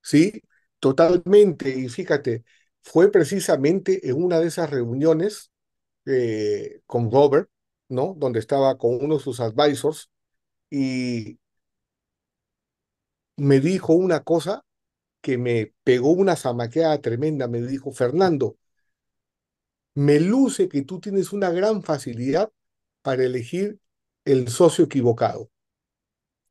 Sí, totalmente. Y fíjate, fue precisamente en una de esas reuniones eh, con Robert, ¿no? Donde estaba con uno de sus advisors y me dijo una cosa que me pegó una zamaqueada tremenda. Me dijo, Fernando, me luce que tú tienes una gran facilidad para elegir el socio equivocado.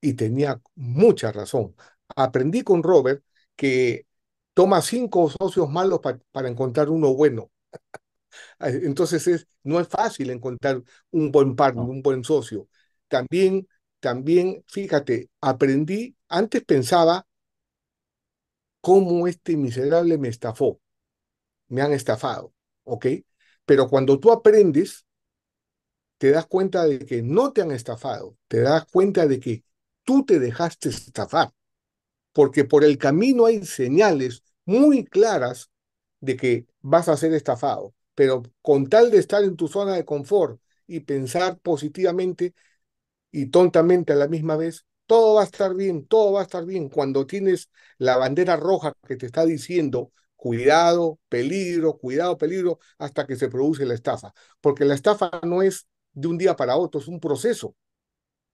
Y tenía mucha razón. Aprendí con Robert que toma cinco socios malos para encontrar uno bueno. Entonces es, no es fácil encontrar un buen partner, un buen socio. También también, fíjate, aprendí, antes pensaba cómo este miserable me estafó, me han estafado, ¿ok? Pero cuando tú aprendes, te das cuenta de que no te han estafado, te das cuenta de que tú te dejaste estafar, porque por el camino hay señales muy claras de que vas a ser estafado, pero con tal de estar en tu zona de confort y pensar positivamente, y tontamente a la misma vez, todo va a estar bien, todo va a estar bien. Cuando tienes la bandera roja que te está diciendo, cuidado, peligro, cuidado, peligro, hasta que se produce la estafa. Porque la estafa no es de un día para otro, es un proceso.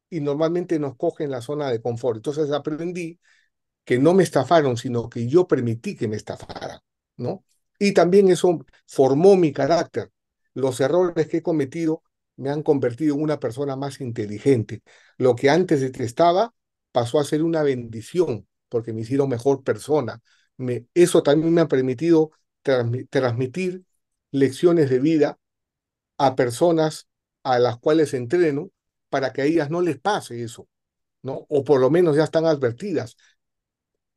Y normalmente nos coge en la zona de confort. Entonces aprendí que no me estafaron, sino que yo permití que me estafaran, ¿no? Y también eso formó mi carácter. Los errores que he cometido me han convertido en una persona más inteligente. Lo que antes detestaba pasó a ser una bendición porque me hicieron mejor persona. Me, eso también me ha permitido transmitir lecciones de vida a personas a las cuales entreno para que a ellas no les pase eso, ¿no? O por lo menos ya están advertidas.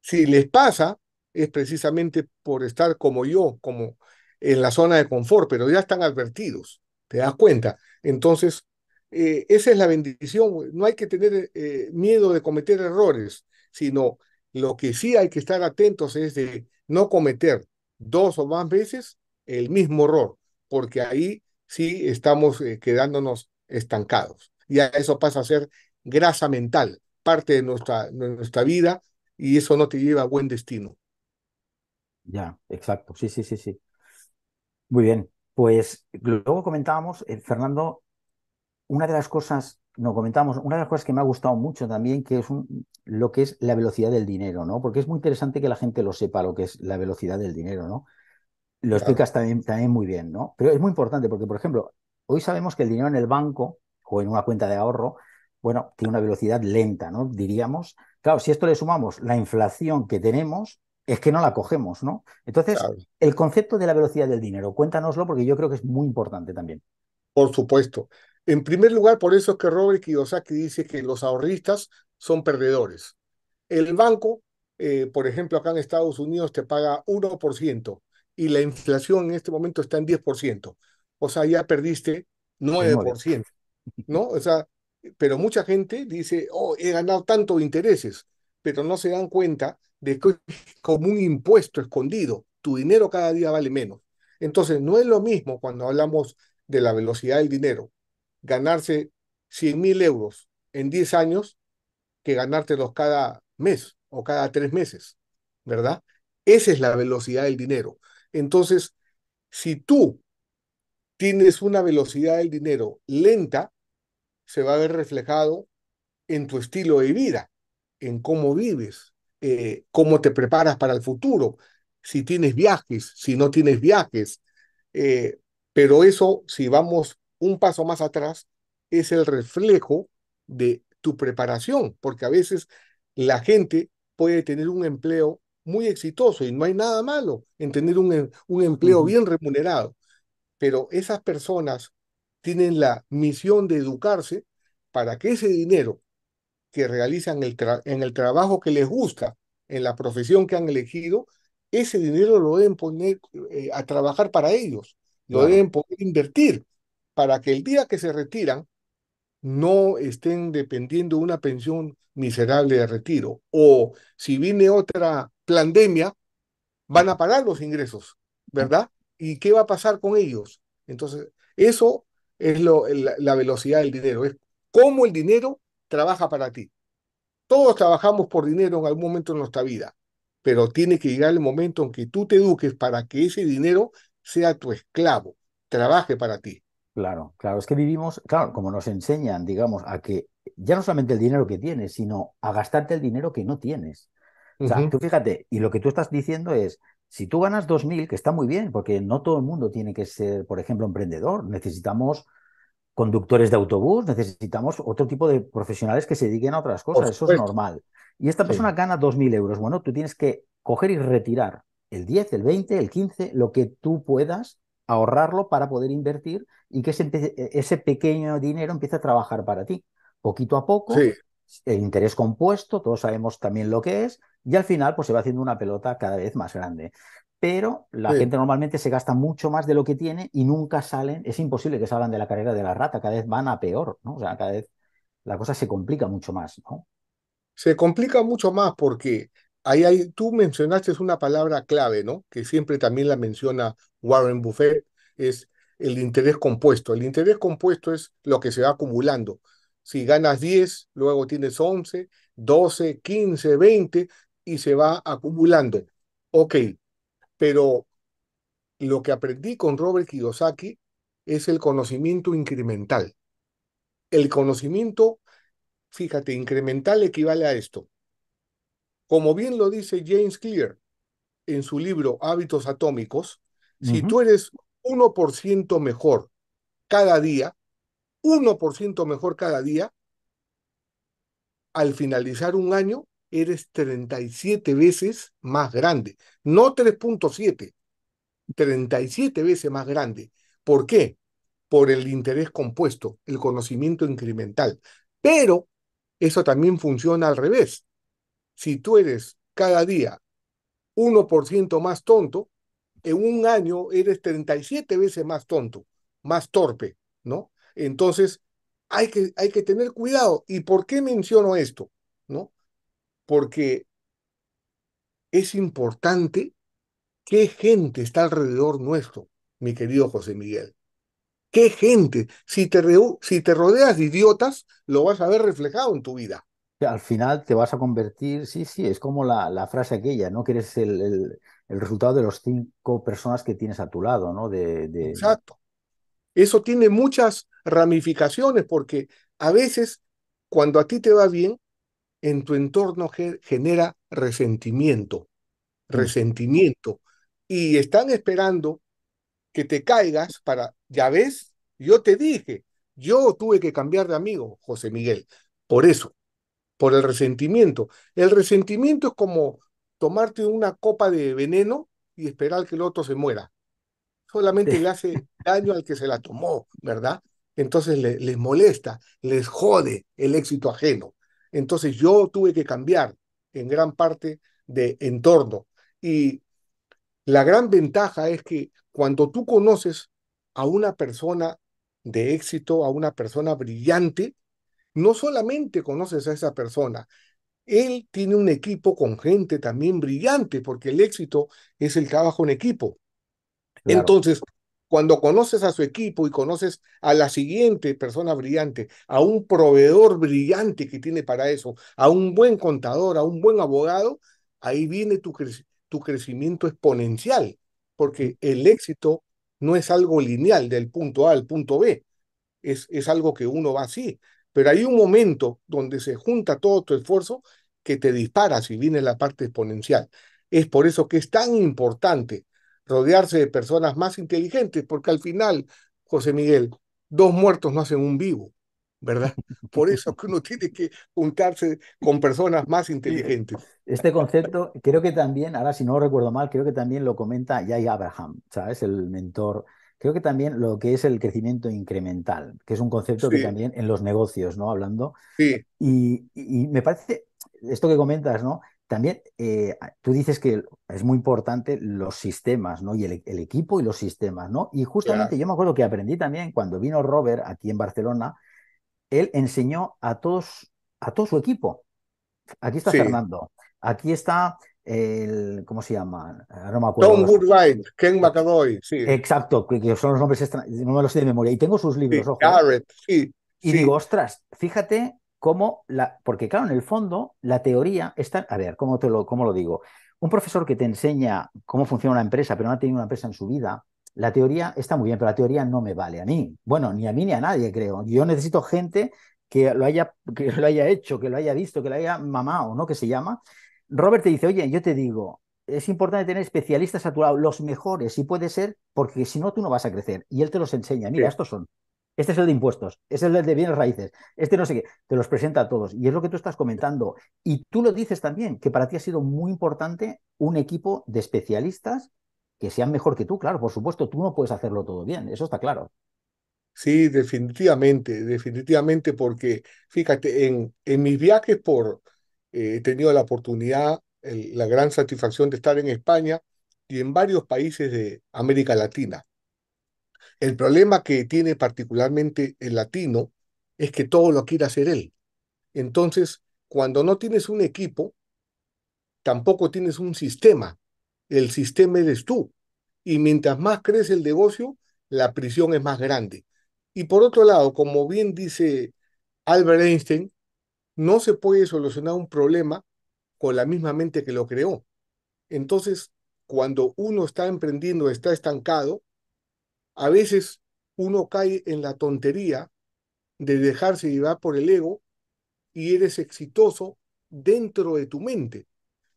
Si les pasa, es precisamente por estar como yo, como en la zona de confort, pero ya están advertidos. ¿Te das cuenta? Entonces, eh, esa es la bendición. No hay que tener eh, miedo de cometer errores, sino lo que sí hay que estar atentos es de no cometer dos o más veces el mismo error, porque ahí sí estamos eh, quedándonos estancados. Y eso pasa a ser grasa mental, parte de nuestra, de nuestra vida, y eso no te lleva a buen destino. Ya, exacto. Sí, sí, sí, sí. Muy bien. Pues luego comentábamos, eh, Fernando, una de las cosas, nos comentamos, una de las cosas que me ha gustado mucho también, que es lo que es la velocidad del dinero, ¿no? Porque es muy interesante que la gente lo sepa, lo que es la velocidad del dinero, ¿no? Lo explicas también muy bien, ¿no? Pero es muy importante porque, por ejemplo, hoy sabemos que el dinero en el banco o en una cuenta de ahorro, bueno, tiene una velocidad lenta, ¿no? Diríamos, claro, si esto le sumamos la inflación que tenemos, es que no la cogemos, ¿no? Entonces, el concepto de la velocidad del dinero, cuéntanoslo porque yo creo que es muy importante también. Por supuesto. En primer lugar, por eso es que Robert Kiyosaki dice que los ahorristas son perdedores. El banco, eh, por ejemplo, acá en Estados Unidos te paga 1% y la inflación en este momento está en 10%. O sea, ya perdiste 9%, ¿no? O sea, pero mucha gente dice, oh, he ganado tanto intereses, pero no se dan cuenta de como un impuesto escondido. Tu dinero cada día vale menos. Entonces, no es lo mismo cuando hablamos de la velocidad del dinero, ganarse 100 mil euros en 10 años que ganártelos cada mes o cada tres meses, ¿verdad? Esa es la velocidad del dinero. Entonces, si tú tienes una velocidad del dinero lenta, se va a ver reflejado en tu estilo de vida, en cómo vives, eh, cómo te preparas para el futuro, si tienes viajes, si no tienes viajes. Eh, pero eso, si vamos un paso más atrás, es el reflejo de tu preparación, porque a veces la gente puede tener un empleo muy exitoso y no hay nada malo en tener un, em, un empleo bien remunerado, pero esas personas tienen la misión de educarse para que ese dinero que realizan el en el trabajo que les gusta, en la profesión que han elegido, ese dinero lo deben poner eh, a trabajar para ellos, lo deben poder invertir para que el día que se retiran no estén dependiendo de una pensión miserable de retiro. O si viene otra pandemia, van a parar los ingresos, ¿verdad? ¿Y qué va a pasar con ellos? Entonces, eso es lo, la, la velocidad del dinero, es cómo el dinero trabaja para ti. Todos trabajamos por dinero en algún momento de nuestra vida, pero tiene que llegar el momento en que tú te eduques para que ese dinero sea tu esclavo, trabaje para ti. Claro, claro, es que vivimos, claro, como nos enseñan, digamos, a que ya no solamente el dinero que tienes, sino a gastarte el dinero que no tienes. O sea, tú fíjate, y lo que tú estás diciendo es, si tú ganas 2.000, que está muy bien, porque no todo el mundo tiene que ser, por ejemplo, emprendedor, necesitamos conductores de autobús, necesitamos otro tipo de profesionales que se dediquen a otras cosas, eso es normal. Y esta persona gana 2.000 euros. Bueno, tú tienes que coger y retirar el 10, el 20, el 15, lo que tú puedas ahorrarlo para poder invertir y que ese, pequeño dinero empiece a trabajar para ti, poquito a poco, el interés compuesto, todos sabemos también lo que es, y al final pues se va haciendo una pelota cada vez más grande pero la gente normalmente se gasta mucho más de lo que tiene y nunca salen, es imposible que se salgan de la carrera de la rata, cada vez van a peor, ¿no? O sea, cada vez la cosa se complica mucho más, ¿no? Se complica mucho más porque ahí hay, tú mencionaste una palabra clave, ¿no? Que siempre también la menciona Warren Buffett, es el interés compuesto. El interés compuesto es lo que se va acumulando. Si ganas 10, luego tienes 11, 12, 15, 20 y se va acumulando. Ok, pero lo que aprendí con Robert Kiyosaki es el conocimiento incremental. El conocimiento, fíjate, incremental equivale a esto. Como bien lo dice James Clear en su libro Hábitos Atómicos, si tú eres 1% mejor cada día, 1% mejor cada día, al finalizar un año, eres 37 veces más grande. No 3.7, 37 veces más grande. ¿Por qué? Por el interés compuesto, el conocimiento incremental. Pero eso también funciona al revés. Si tú eres cada día 1% más tonto, en un año eres 37 veces más tonto, más torpe, ¿no? Entonces, hay que, hay que tener cuidado. ¿Y por qué menciono esto? ¿No? porque es importante qué gente está alrededor nuestro, mi querido José Miguel. ¿Qué gente? Si te, si te rodeas de idiotas, lo vas a ver reflejado en tu vida. Al final te vas a convertir, sí, sí, es como la, frase aquella, ¿no? Que eres el, el, resultado de los cinco personas que tienes a tu lado, ¿no? De, Exacto. Eso tiene muchas ramificaciones porque a veces cuando a ti te va bien, en tu entorno genera resentimiento, mm. resentimiento. Y están esperando que te caigas para, ya ves, yo te dije, yo tuve que cambiar de amigo, José Miguel, por eso, por el resentimiento. El resentimiento es como tomarte una copa de veneno y esperar que el otro se muera. Solamente le hace daño al que se la tomó, ¿verdad? Entonces les molesta, les jode el éxito ajeno. Entonces yo tuve que cambiar en gran parte de entorno. Y la gran ventaja es que cuando tú conoces a una persona de éxito, a una persona brillante, no solamente conoces a esa persona, él tiene un equipo con gente también brillante, porque el éxito es el trabajo en equipo. Entonces, cuando conoces a su equipo y conoces a la siguiente persona brillante, a un proveedor brillante que tiene para eso, a un buen contador, a un buen abogado, ahí viene tu, crecimiento exponencial, porque el éxito no es algo lineal del punto A al punto B, es, es algo que uno va así, pero hay un momento donde se junta todo tu esfuerzo que te dispara si viene la parte exponencial. Es por eso que es tan importante rodearse de personas más inteligentes, porque al final, José Miguel, dos muertos no hacen un vivo, ¿verdad? Por eso que uno tiene que juntarse con personas más eh, inteligentes. Este concepto, creo que también, ahora si no recuerdo mal, creo que también lo comenta Jay Abraham, ¿sabes? El mentor. Creo que también lo que es el crecimiento incremental, que es un concepto que también en los negocios, ¿no? Hablando. Sí. y me parece, esto que comentas, ¿no? También eh, tú dices que es muy importante los sistemas, ¿no? Y el, equipo y los sistemas, ¿no? Y justamente yo me acuerdo que aprendí también cuando vino Robert aquí en Barcelona, él enseñó a todos, a todo su equipo. Aquí está Fernando, aquí está el, ¿cómo se llama? Ah, no me acuerdo. Tom Ken eh, McAvoy, sí. Exacto, que son los nombres, no me los sé de memoria. Y tengo sus libros, ojo. Y digo, ostras, fíjate cómo la, porque claro, en el fondo la teoría está, a ver, ¿cómo, te lo, lo digo? Un profesor que te enseña cómo funciona una empresa, pero no ha tenido una empresa en su vida, la teoría está muy bien, pero la teoría no me vale a mí. Bueno, ni a mí ni a nadie, creo. Yo necesito gente que lo haya, que lo haya hecho, que lo haya visto, que lo haya mamado, ¿no? Que se llama. Robert te dice, oye, yo te digo, es importante tener especialistas a tu lado, los mejores, si puede ser, porque si no, tú no vas a crecer. Y él te los enseña, mira, estos son. Este es el de impuestos, este es el de bienes raíces, este no sé qué, te los presenta a todos. Y es lo que tú estás comentando. Y tú lo dices también, que para ti ha sido muy importante un equipo de especialistas que sean mejor que tú. Claro, por supuesto, tú no puedes hacerlo todo bien, eso está claro. Sí, definitivamente, definitivamente, porque fíjate, en, mis viajes por, eh, he tenido la oportunidad, la gran satisfacción de estar en España y en varios países de América Latina. El problema que tiene particularmente el latino es que todo lo quiere hacer él. Entonces, cuando no tienes un equipo, tampoco tienes un sistema. El sistema eres tú. Y mientras más crece el negocio, la prisión es más grande. Y por otro lado, como bien dice Albert Einstein, no se puede solucionar un problema con la misma mente que lo creó. Entonces, cuando uno está emprendiendo, está estancado, a veces uno cae en la tontería de dejarse llevar por el ego y eres exitoso dentro de tu mente.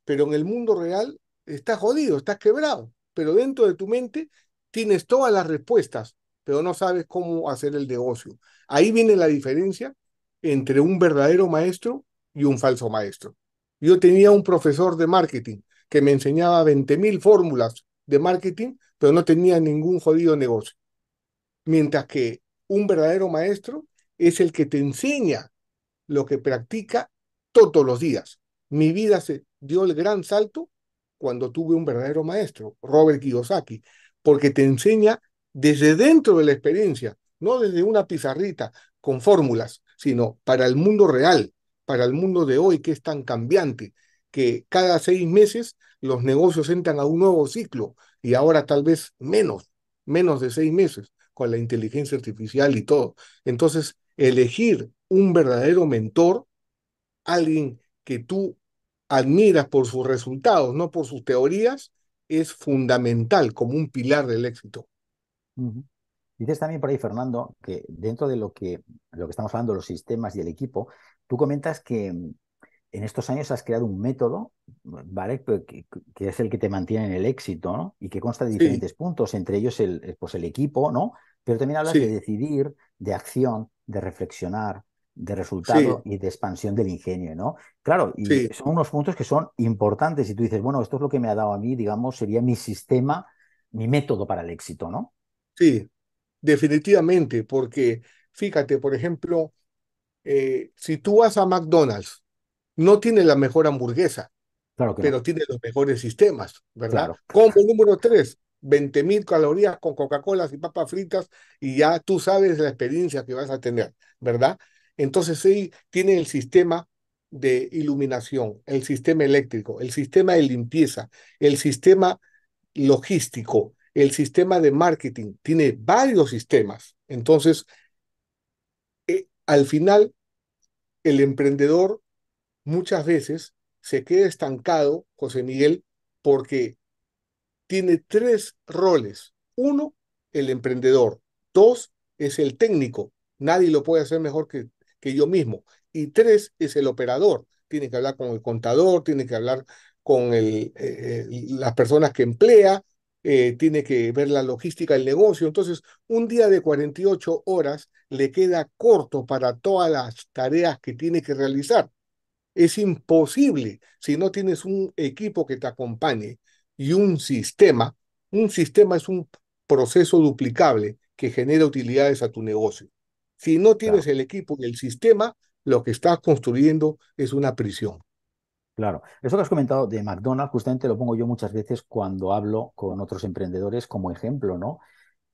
Pero en el mundo real estás jodido, estás quebrado. Pero dentro de tu mente tienes todas las respuestas, pero no sabes cómo hacer el negocio. Ahí viene la diferencia entre un verdadero maestro y un falso maestro. Yo tenía un profesor de marketing que me enseñaba 20.000 fórmulas de marketing no tenía ningún jodido negocio. Mientras que un verdadero maestro es el que te enseña lo que practica todos los días. Mi vida se dio el gran salto cuando tuve un verdadero maestro, Robert Kiyosaki, porque te enseña desde dentro de la experiencia, no desde una pizarrita con fórmulas, sino para el mundo real, para el mundo de hoy que es tan cambiante, que cada seis meses los negocios entran a un nuevo ciclo, y ahora tal vez menos, menos de seis meses con la inteligencia artificial y todo. Entonces, elegir un verdadero mentor, alguien que tú admiras por sus resultados, no por sus teorías, es fundamental como un pilar del éxito. Dices también por ahí, Fernando, que dentro de lo que, lo que estamos hablando, los sistemas y el equipo, tú comentas que en estos años has creado un método, ¿vale? Que, es el que te mantiene en el éxito, ¿no? Y que consta de diferentes puntos, entre ellos el, pues el equipo, ¿no? Pero también hablas de decidir, de acción, de reflexionar, de resultado y de expansión del ingenio, ¿no? Claro, y son unos puntos que son importantes. Y tú dices, bueno, esto es lo que me ha dado a mí, digamos, sería mi sistema, mi método para el éxito, ¿no? Sí, definitivamente, porque fíjate, por ejemplo, eh, si tú vas a McDonald's, no tiene la mejor hamburguesa, claro pero tiene los mejores sistemas, ¿verdad? número tres, 20.000 mil calorías con coca cola y papas fritas y ya tú sabes la experiencia que vas a tener, ¿verdad? Entonces sí, tiene el sistema de iluminación, el sistema eléctrico, el sistema de limpieza, el sistema logístico, el sistema de marketing, tiene varios sistemas. Entonces, eh, al final, el emprendedor muchas veces se queda estancado José Miguel porque tiene tres roles. Uno, el emprendedor. Dos, es el técnico. Nadie lo puede hacer mejor que, que yo mismo. Y tres, es el operador. Tiene que hablar con el contador, tiene que hablar con el, eh, las personas que emplea, eh, tiene que ver la logística del negocio. Entonces, un día de 48 horas le queda corto para todas las tareas que tiene que realizar es imposible si no tienes un equipo que te acompañe y un sistema. Un sistema es un proceso duplicable que genera utilidades a tu negocio. Si no tienes el equipo y el sistema, lo que estás construyendo es una prisión. Claro, eso que has comentado de McDonald's, justamente lo pongo yo muchas veces cuando hablo con otros emprendedores como ejemplo, ¿no?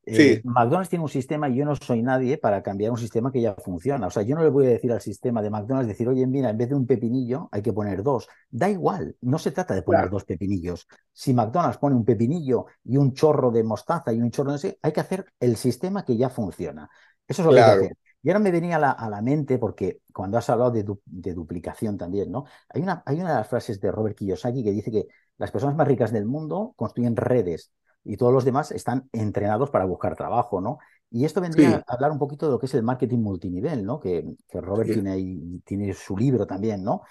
Eh, McDonald's tiene un sistema y yo no soy nadie para cambiar un sistema que ya funciona. O sea, yo no le voy a decir al sistema de McDonald's, decir, oye, mira, en vez de un pepinillo hay que poner dos. Da igual, no se trata de poner dos pepinillos. Si McDonald's pone un pepinillo y un chorro de mostaza y un chorro de ese, hay que hacer el sistema que ya funciona. Eso es lo que hay que hacer. Y ahora me venía a la, mente, porque cuando has hablado de, duplicación también, ¿no? Hay una, hay una de las frases de Robert Kiyosaki que dice que las personas más ricas del mundo construyen redes y todos los demás están entrenados para buscar trabajo, ¿no? Y esto vendría a hablar un poquito de lo que es el marketing multinivel, ¿no? Que, Robert tiene, ahí, tiene su libro también, ¿no?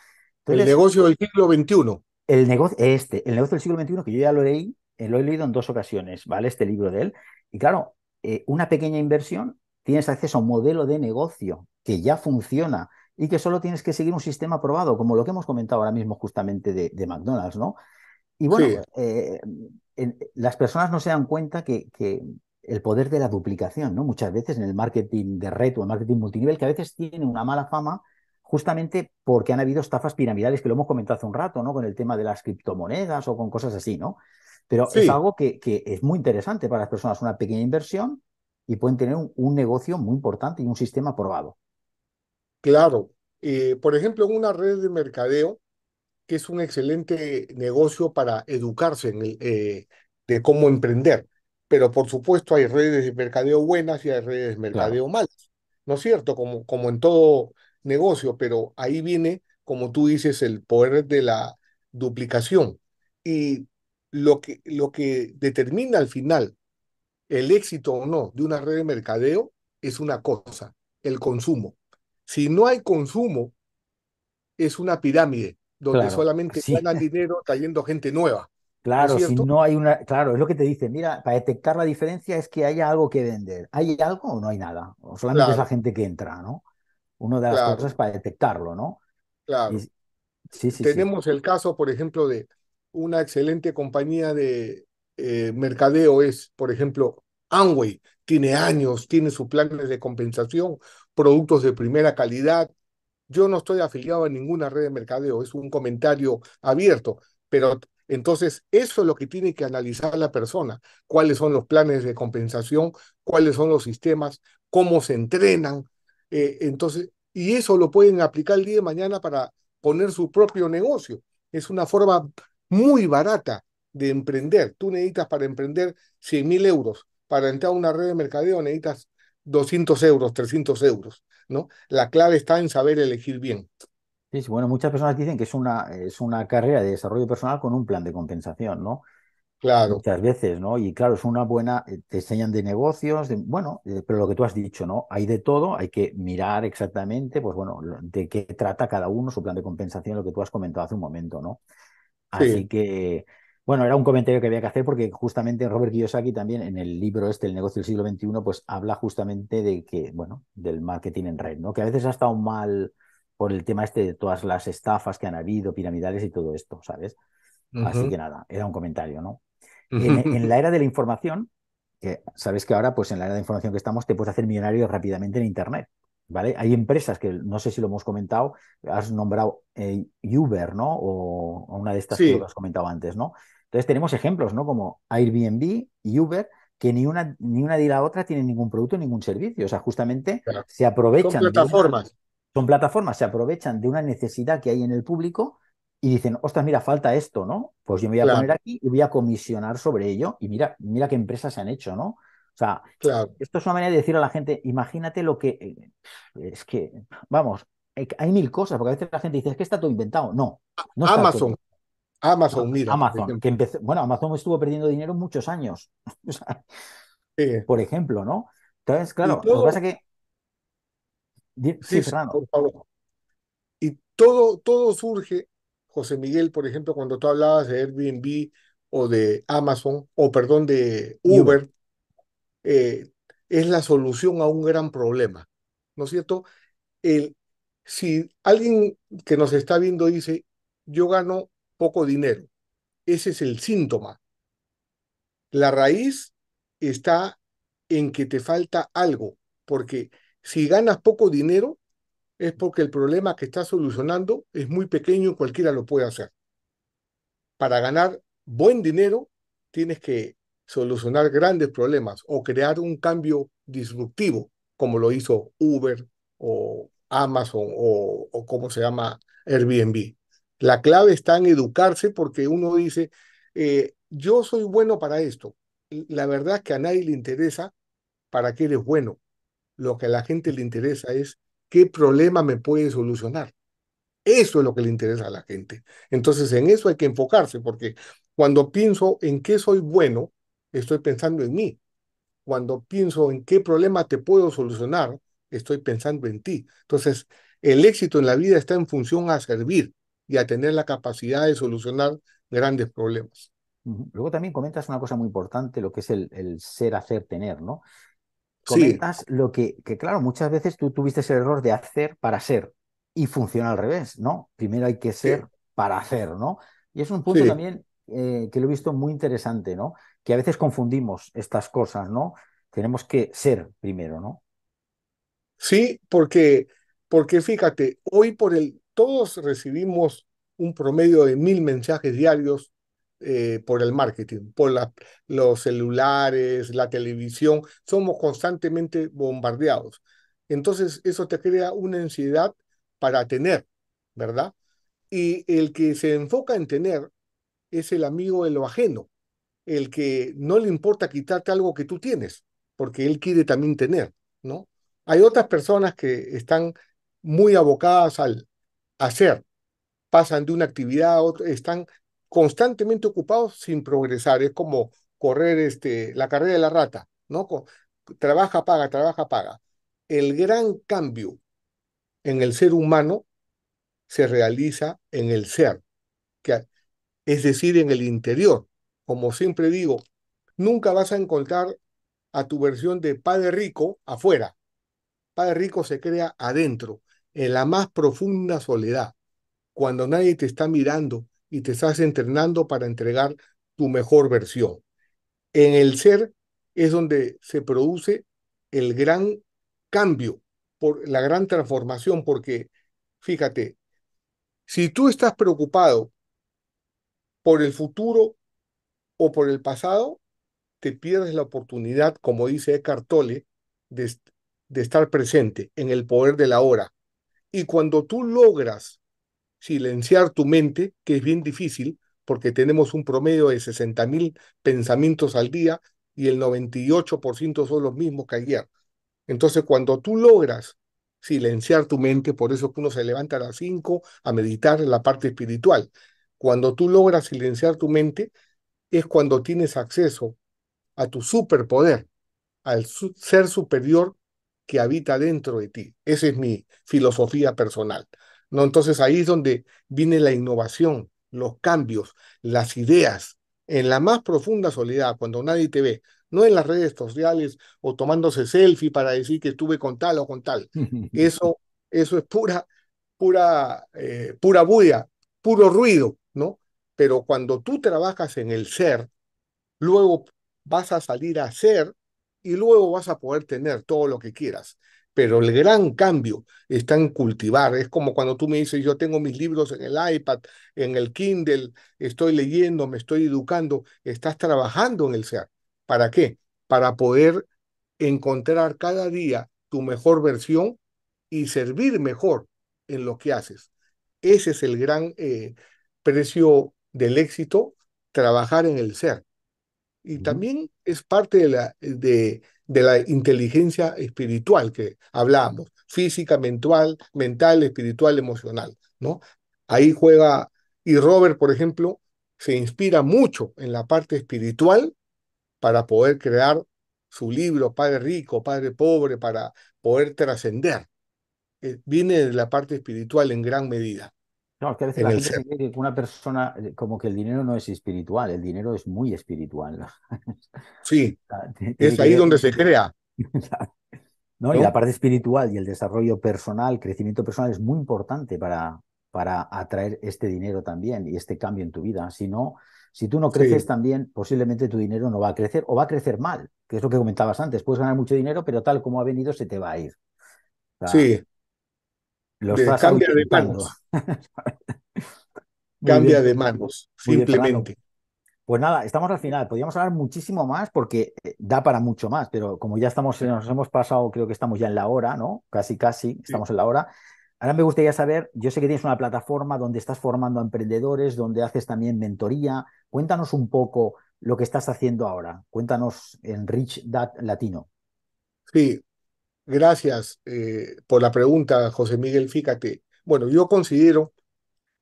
el negocio del siglo XXI. El negocio, este, el negocio del siglo XXI, que yo ya lo leí, eh, lo he leído en dos ocasiones, ¿vale? Este libro de él. Y claro, eh, una pequeña inversión, tienes acceso a un modelo de negocio que ya funciona y que solo tienes que seguir un sistema probado, como lo que hemos comentado ahora mismo justamente de McDonald's, ¿no? Y bueno, eh, las personas no se dan cuenta que, el poder de la duplicación, ¿no? Muchas veces en el marketing de red o el marketing multinivel, que a veces tiene una mala fama justamente porque han habido estafas piramidales, que lo hemos comentado hace un rato, ¿no? Con el tema de las criptomonedas o con cosas así, ¿no? Pero es algo que, es muy interesante para las personas, una pequeña inversión y pueden tener un, negocio muy importante y un sistema aprobado. Claro. Eh, por ejemplo, en una red de mercadeo, que es un excelente negocio para educarse en el, eh, de cómo emprender. Pero por supuesto hay redes de mercadeo buenas y hay redes de mercadeo malas, ¿no es cierto? Como, como en todo negocio, pero ahí viene, como tú dices, el poder de la duplicación. Y lo que, lo que determina al final el éxito o no de una red de mercadeo es una cosa, el consumo. Si no hay consumo, es una pirámide donde solamente ganan dinero trayendo gente nueva. Claro, si no hay una, claro, es lo que te dicen, mira, para detectar la diferencia es que haya algo que vender. ¿Hay algo o no hay nada? O solamente es la gente que entra, ¿no? Una de las cosas para detectarlo, ¿no? Claro. Sí, Tenemos el caso, por ejemplo, de una excelente compañía de eh, mercadeo, es, por ejemplo, Amway. Tiene años, tiene sus planes de compensación, productos de primera calidad, yo no estoy afiliado a ninguna red de mercadeo, es un comentario abierto, pero entonces eso es lo que tiene que analizar la persona, cuáles son los planes de compensación, cuáles son los sistemas, cómo se entrenan. Eh, entonces, y eso lo pueden aplicar el día de mañana para poner su propio negocio. Es una forma muy barata de emprender. Tú necesitas para emprender 100 mil euros. Para entrar a una red de mercadeo necesitas 200 euros, 300 euros, ¿no? La clave está en saber elegir bien. Sí, bueno, muchas personas dicen que es una, es una carrera de desarrollo personal con un plan de compensación, ¿no? Claro. Muchas veces, ¿no? Y claro, es una buena, eh, te enseñan de negocios, bueno, eh, pero lo que tú has dicho, ¿no? Hay de todo, hay que mirar exactamente, pues bueno, de qué trata cada uno, su plan de compensación, lo que tú has comentado hace un momento, ¿no? Así que bueno, era un comentario que había que hacer porque justamente Robert Kiyosaki también en el libro este, El negocio del siglo XXI, pues habla justamente de que, bueno, del marketing en red, ¿no? Que a veces ha estado mal por el tema este de todas las estafas que han habido, piramidales y todo esto, ¿sabes? Así que nada, era un comentario, ¿no? en, la era de la información, que sabes que ahora, pues en la era de la información que estamos, te puedes hacer millonario rápidamente en Internet. Hay empresas que, no sé si lo hemos comentado, has nombrado eh, Uber, ¿no? O, una de estas que lo has comentado antes, ¿no? Entonces tenemos ejemplos, ¿no? Como Airbnb y Uber, que ni una ni una de la otra tienen ningún producto, ningún servicio. O sea, justamente se aprovechan. Son plataformas. son plataformas, se aprovechan de una necesidad que hay en el público y dicen, ostras, mira, falta esto, ¿no? Pues yo me voy a poner aquí y voy a comisionar sobre ello. Y mira, mira qué empresas se han hecho, ¿no? O sea, esto es una manera de decir a la gente, imagínate lo que... Eh, es que, vamos, eh, hay mil cosas, porque a veces la gente dice, es que está todo inventado. No. Amazon. Amazon, mira. Amazon, que bueno, Amazon estuvo perdiendo dinero muchos años. Por ejemplo, ¿no? Entonces, claro, lo que pasa es que. Sí, Fernando Y todo, todo surge, José Miguel, por ejemplo, cuando tú hablabas de Airbnb o de Amazon, o perdón, de Uber. Eh, es la solución a un gran problema, ¿no es cierto? El, si alguien que nos está viendo dice, yo gano poco dinero, ese es el síntoma. La raíz está en que te falta algo, porque si ganas poco dinero, es porque el problema que estás solucionando es muy pequeño y cualquiera lo puede hacer. Para ganar buen dinero, tienes que solucionar grandes problemas o crear un cambio disruptivo, como lo hizo Uber o Amazon o, como se llama Airbnb. La clave está en educarse porque uno dice, eh, yo soy bueno para esto. La verdad es que a nadie le interesa para qué eres bueno. Lo que a la gente le interesa es qué problema me puede solucionar. Eso es lo que le interesa a la gente. Entonces en eso hay que enfocarse porque cuando pienso en qué soy bueno, estoy pensando en mí. Cuando pienso en qué problema te puedo solucionar, estoy pensando en ti. Entonces, el éxito en la vida está en función a servir y a tener la capacidad de solucionar grandes problemas. Luego también comentas una cosa muy importante, lo que es el, ser, hacer, tener, ¿no? Comentas lo que, que, claro, muchas veces tú tuviste ese error de hacer para ser y funciona al revés, ¿no? Primero hay que ser para hacer, ¿no? Y es un punto también eh, que lo he visto muy interesante, ¿no? que a veces confundimos estas cosas, ¿no? Tenemos que ser primero, ¿no? Sí, porque, porque fíjate, hoy por el, todos recibimos un promedio de mil mensajes diarios eh, por el marketing, por los celulares, la televisión, somos constantemente bombardeados. Entonces, eso te crea una ansiedad para tener, ¿verdad? Y el que se enfoca en tener es el amigo de lo ajeno el que no le importa quitarte algo que tú tienes, porque él quiere también tener, ¿no? Hay otras personas que están muy abocadas al hacer, pasan de una actividad a otra, están constantemente ocupados sin progresar, es como correr este, la carrera de la rata, ¿no? Trabaja, paga, trabaja, paga. El gran cambio en el ser humano se realiza en el ser, que, es decir, en el interior, como siempre digo, nunca vas a encontrar a tu versión de Padre Rico afuera. Padre Rico se crea adentro, en la más profunda soledad, cuando nadie te está mirando y te estás entrenando para entregar tu mejor versión. En el ser es donde se produce el gran cambio, por la gran transformación, porque fíjate, si tú estás preocupado por el futuro o por el pasado, te pierdes la oportunidad, como dice Eckhart Tolle, de, estar presente en el poder de la hora. Y cuando tú logras silenciar tu mente, que es bien difícil, porque tenemos un promedio de 60.000 pensamientos al día y el 98% son los mismos que ayer. Entonces, cuando tú logras silenciar tu mente, por eso que uno se levanta a las 5 a meditar en la parte espiritual, cuando tú logras silenciar tu mente, es cuando tienes acceso a tu superpoder, al ser superior que habita dentro de ti. Esa es mi filosofía personal. ¿no? Entonces ahí es donde viene la innovación, los cambios, las ideas, en la más profunda soledad, cuando nadie te ve, no en las redes sociales o tomándose selfie para decir que estuve con tal o con tal. Eso, eso es pura, pura, eh, pura bulla, puro ruido, pero cuando tú trabajas en el ser, luego vas a salir a ser y luego vas a poder tener todo lo que quieras. Pero el gran cambio está en cultivar. Es como cuando tú me dices, yo tengo mis libros en el iPad, en el Kindle, estoy leyendo, me estoy educando, estás trabajando en el ser. ¿Para qué? Para poder encontrar cada día tu mejor versión y servir mejor en lo que haces. Ese es el gran eh, precio del éxito trabajar en el ser. Y también es parte de la, de, de la inteligencia espiritual que hablábamos, física, mental, mental, espiritual, emocional, ¿no? Ahí juega, y Robert, por ejemplo, se inspira mucho en la parte espiritual para poder crear su libro, Padre Rico, Padre Pobre, para poder trascender. Eh, viene de la parte espiritual en gran medida. No, es que a veces la gente cree que una persona, eh, como que el dinero no es espiritual, el dinero es muy espiritual. Sí, es ahí donde se crea. ¿No? Y la parte espiritual y el desarrollo personal, crecimiento personal es muy importante para, para atraer este dinero también y este cambio en tu vida. Si no, si tú no creces también, posiblemente tu dinero no va a crecer o va a crecer mal, que es lo que comentabas antes. Puedes ganar mucho dinero, pero tal como ha venido se te va a ir. sí. Los de, cambia de manos. cambia de manos, simplemente. Pues nada, estamos al final. Podríamos hablar muchísimo más porque eh, da para mucho más, pero como ya estamos, eh, nos hemos pasado, creo que estamos ya en la hora, ¿no? Casi, casi, estamos en la hora. Ahora me gustaría saber, yo sé que tienes una plataforma donde estás formando a emprendedores, donde haces también mentoría. Cuéntanos un poco lo que estás haciendo ahora. Cuéntanos en Rich Dad Latino. Sí, Gracias eh, por la pregunta, José Miguel. Fíjate, bueno, yo considero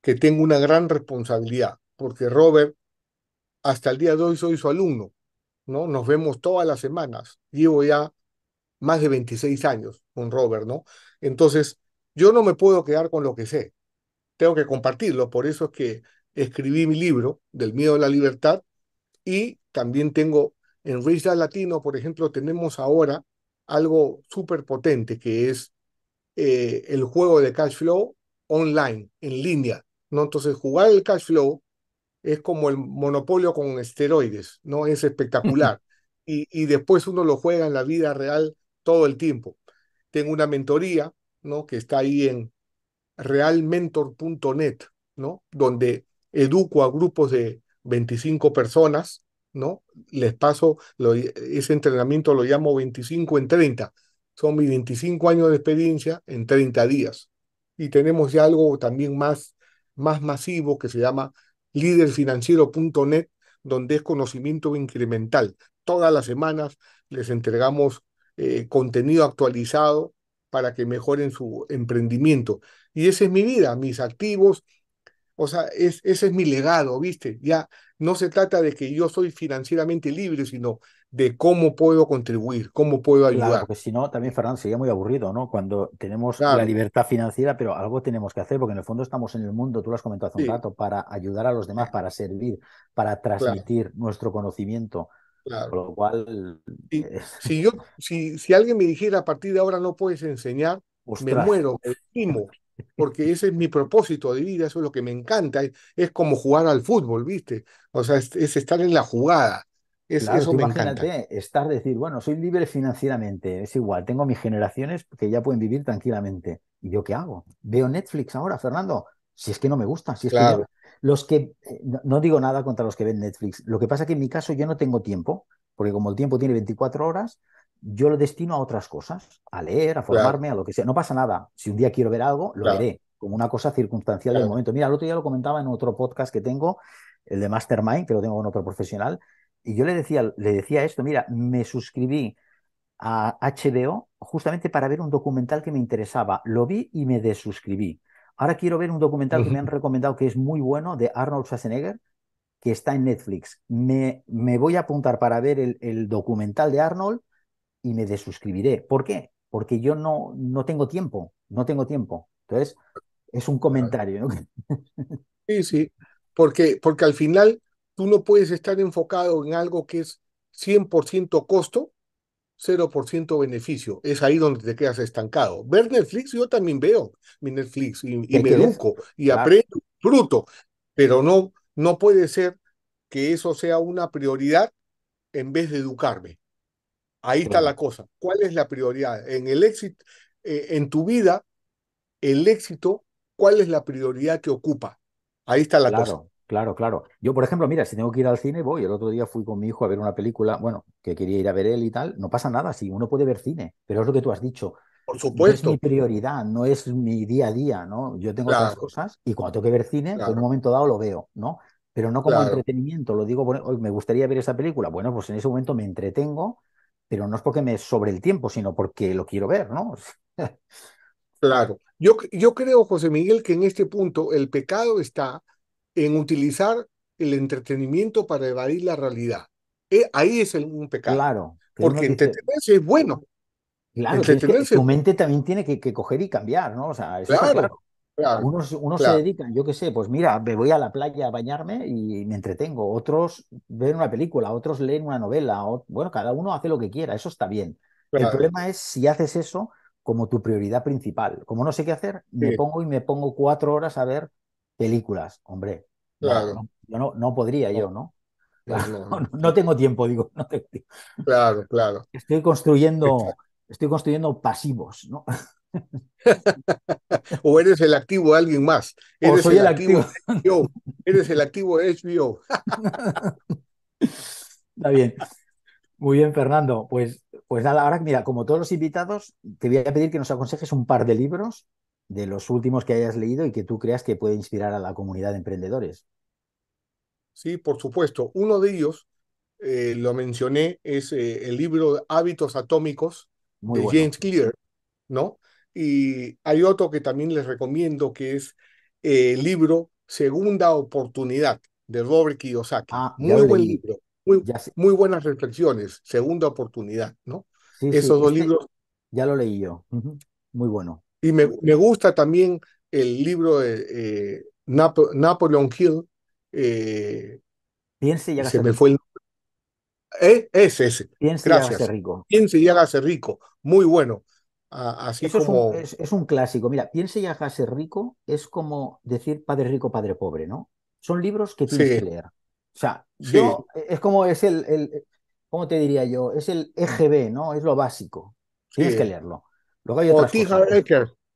que tengo una gran responsabilidad, porque Robert, hasta el día de hoy soy su alumno, ¿no? Nos vemos todas las semanas. Llevo ya más de 26 años con Robert, ¿no? Entonces, yo no me puedo quedar con lo que sé. Tengo que compartirlo, por eso es que escribí mi libro del miedo a la libertad y también tengo en Risas Latino, por ejemplo, tenemos ahora algo súper potente que es eh, el juego de cash flow online, en línea. ¿no? Entonces, jugar el cash flow es como el monopolio con esteroides, ¿no? Es espectacular. Y, después uno lo juega en la vida real todo el tiempo. Tengo una mentoría, ¿no? Que está ahí en realmentor.net, ¿no? Donde educo a grupos de 25 personas ¿no? Les paso, ese entrenamiento lo llamo 25 en 30. Son mis 25 años de experiencia en 30 días. Y tenemos ya algo también más, más masivo que se llama líderfinanciero.net, donde es conocimiento incremental. Todas las semanas les entregamos eh, contenido actualizado para que mejoren su emprendimiento. Y esa es mi vida, mis activos, o sea, ese es mi legado, ¿viste? Ya no se trata de que yo soy financieramente libre, sino de cómo puedo contribuir, cómo puedo ayudar. Claro, porque si no, también, Fernando, sería muy aburrido, ¿no? Cuando tenemos la libertad financiera, pero algo tenemos que hacer, porque en el fondo estamos en el mundo, tú lo has comentado hace un rato, para ayudar a los demás, para servir, para transmitir nuestro conocimiento. Claro. lo cual. Si, yo, si, si alguien me dijera a partir de ahora no puedes enseñar, me muero, me porque ese es mi propósito de vida, eso es lo que me encanta, es, como jugar al fútbol, ¿viste? O sea, es, estar en la jugada. Es, eso Estar, decir, bueno, soy libre financieramente, es igual, tengo mis generaciones que ya pueden vivir tranquilamente. ¿Y yo qué hago? Veo Netflix ahora, Fernando. Si es que no me gusta, si es que los que eh, no, no digo nada contra los que ven Netflix. Lo que pasa es que en mi caso yo no tengo tiempo, porque como el tiempo tiene 24 horas, yo lo destino a otras cosas, a leer, a formarme, a lo que sea. No pasa nada. Si un día quiero ver algo, lo veré, como una cosa circunstancial del momento. Mira, el otro día lo comentaba en otro podcast que tengo, el de Mastermind, que lo tengo con otro profesional, y yo le decía, le decía esto, mira, me suscribí a HBO justamente para ver un documental que me interesaba. Lo vi y me desuscribí. Ahora quiero ver un documental que me han recomendado que es muy bueno de Arnold Schwarzenegger, que está en Netflix. Me, me voy a apuntar para ver el, documental de Arnold y me desuscribiré. ¿Por qué? Porque yo no, no tengo tiempo, no tengo tiempo. Entonces, es un comentario. Sí, sí, porque, porque al final tú no puedes estar enfocado en algo que es 100% costo, 0% beneficio. Es ahí donde te quedas estancado. Ver Netflix, yo también veo mi Netflix y, me educo y aprendo, fruto, pero no, no puede ser que eso sea una prioridad en vez de educarme. Ahí está la cosa. ¿Cuál es la prioridad? En el éxito, eh, en tu vida, el éxito, ¿cuál es la prioridad que ocupa? Ahí está la cosa. Claro, claro. Yo, por ejemplo, mira, si tengo que ir al cine, voy. El otro día fui con mi hijo a ver una película, bueno, que quería ir a ver él y tal. No pasa nada, si uno puede ver cine, pero es lo que tú has dicho. Por supuesto. es mi prioridad, no es mi día a día, ¿no? Yo tengo otras cosas y cuando tengo que ver cine, pues en un momento dado lo veo, ¿no? pero no como entretenimiento. Lo digo, me gustaría ver esa película. Bueno, pues en ese momento me entretengo pero no es porque me sobre el tiempo, sino porque lo quiero ver, ¿no? claro. Yo, yo creo, José Miguel, que en este punto el pecado está en utilizar el entretenimiento para evadir la realidad. Eh, ahí es un pecado. Claro. Porque entretenerse es bueno. Claro, tu mente también tiene que, coger y cambiar, ¿no? O sea, claro unos, se dedican, yo qué sé, pues mira, me voy a la playa a bañarme y me entretengo. Otros ven una película, otros leen una novela. bueno, cada uno hace lo que quiera, eso está bien. El problema es si haces eso como tu prioridad principal. Como no sé qué hacer, me pongo y me pongo cuatro horas a ver películas. Hombre, no, no, no, podría yo, ¿no? No, tengo tiempo, digo. Claro, claro. Estoy construyendo, estoy construyendo pasivos, ¿no? o eres el activo de alguien más. Eres soy el, activo. HBO. Eres el activo de HBO. Está bien. Muy bien, Fernando. Pues, pues ahora mira, como todos los invitados, te voy a pedir que nos aconsejes un par de libros de los últimos que hayas leído y que tú creas que puede inspirar a la comunidad de emprendedores. Sí, por supuesto. Uno de ellos, eh, lo mencioné, es eh, el libro Hábitos Atómicos de James Clear, ¿no? Y hay otro que también les recomiendo, que es eh, el libro Segunda Oportunidad, de Robert Kiyosaki. Ah, muy buen libro, muy, muy, buenas reflexiones, Segunda Oportunidad, ¿no? Esos dos este libros. Ya lo leí yo, muy bueno. Y me, gusta también el libro de eh, Napoleon Hill. Piense eh, y hágase se me fue el ese, Piense Gracias. rico. Piense y hágase rico. Muy bueno así Eso Es un, clásico. Mira, piense y ser rico es como decir padre rico, padre pobre, ¿no? Son libros que tienes que leer. O sea, yo, eh, es como es el, el, ¿cómo te diría yo? Es el EGB, ¿no? Es lo básico. Tienes que leerlo. o o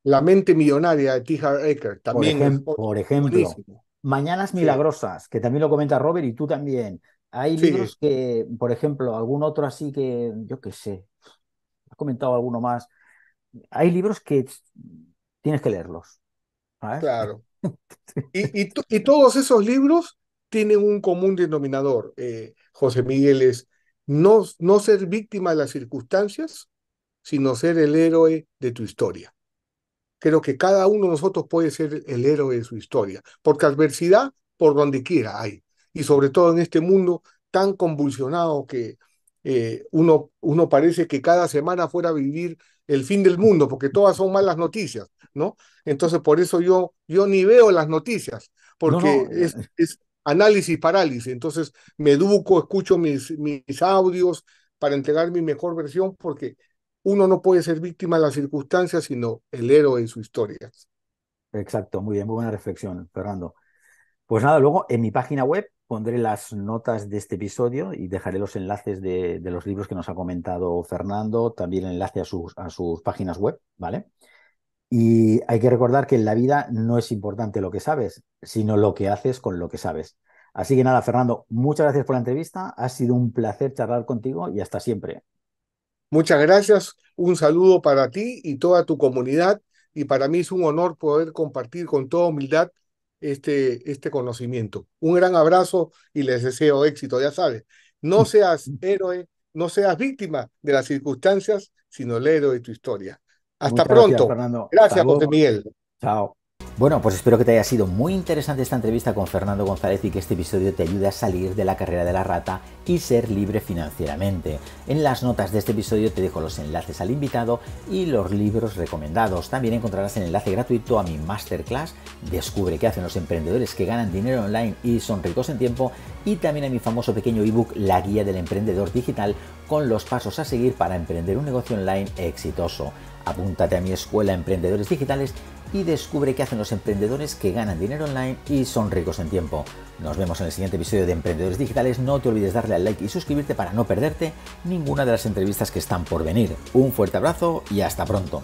La mente millonaria de Tijar Ecker. También por, ejemplo, Mañanas Milagrosas, que también lo comenta Robert y tú también. Hay libros que, por ejemplo, algún otro así que, yo qué sé, has comentado alguno más hay libros que tienes que leerlos. Claro. y, todos esos libros tienen un común denominador, eh, José Miguel, es no, no ser víctima de las circunstancias, sino ser el héroe de tu historia. Creo que cada uno de nosotros puede ser el héroe de su historia, porque adversidad por donde quiera hay. Y sobre todo en este mundo tan convulsionado que eh, uno, uno parece que cada semana fuera a vivir el fin del mundo, porque todas son malas noticias, ¿no? Entonces, por eso yo, yo ni veo las noticias, porque eh, Es, es, análisis parálisis. Entonces, me educo, escucho mis, mis audios para entregar mi mejor versión, porque uno no puede ser víctima de las circunstancias, sino el héroe en su historia. Exacto, muy bien, muy buena reflexión, Fernando. Pues nada, luego en mi página web, pondré las notas de este episodio y dejaré los enlaces de, los libros que nos ha comentado Fernando, también el enlace a sus, a sus páginas web, ¿vale? Y hay que recordar que en la vida no es importante lo que sabes, sino lo que haces con lo que sabes. Así que nada, Fernando, muchas gracias por la entrevista. Ha sido un placer charlar contigo y hasta siempre. Muchas gracias. Un saludo para ti y toda tu comunidad. Y para mí es un honor poder compartir con toda humildad este, este conocimiento. Un gran abrazo y les deseo éxito, ya sabes. No seas héroe, no seas víctima de las circunstancias, sino el héroe de tu historia. Hasta pronto. gracias José Miguel. Chao. Bueno, pues espero que te haya sido muy interesante esta entrevista con Fernando González y que este episodio te ayude a salir de la carrera de la rata y ser libre financieramente. En las notas de este episodio te dejo los enlaces al invitado y los libros recomendados. También encontrarás el enlace gratuito a mi masterclass, Descubre qué hacen los emprendedores que ganan dinero online y son ricos en tiempo, y también a mi famoso pequeño ebook, La Guía del Emprendedor Digital, con los pasos a seguir para emprender un negocio online exitoso. Apúntate a mi escuela Emprendedores Digitales y descubre qué hacen los emprendedores que ganan dinero online y son ricos en tiempo. Nos vemos en el siguiente episodio de Emprendedores Digitales. No te olvides darle al like y suscribirte para no perderte ninguna de las entrevistas que están por venir. Un fuerte abrazo y hasta pronto.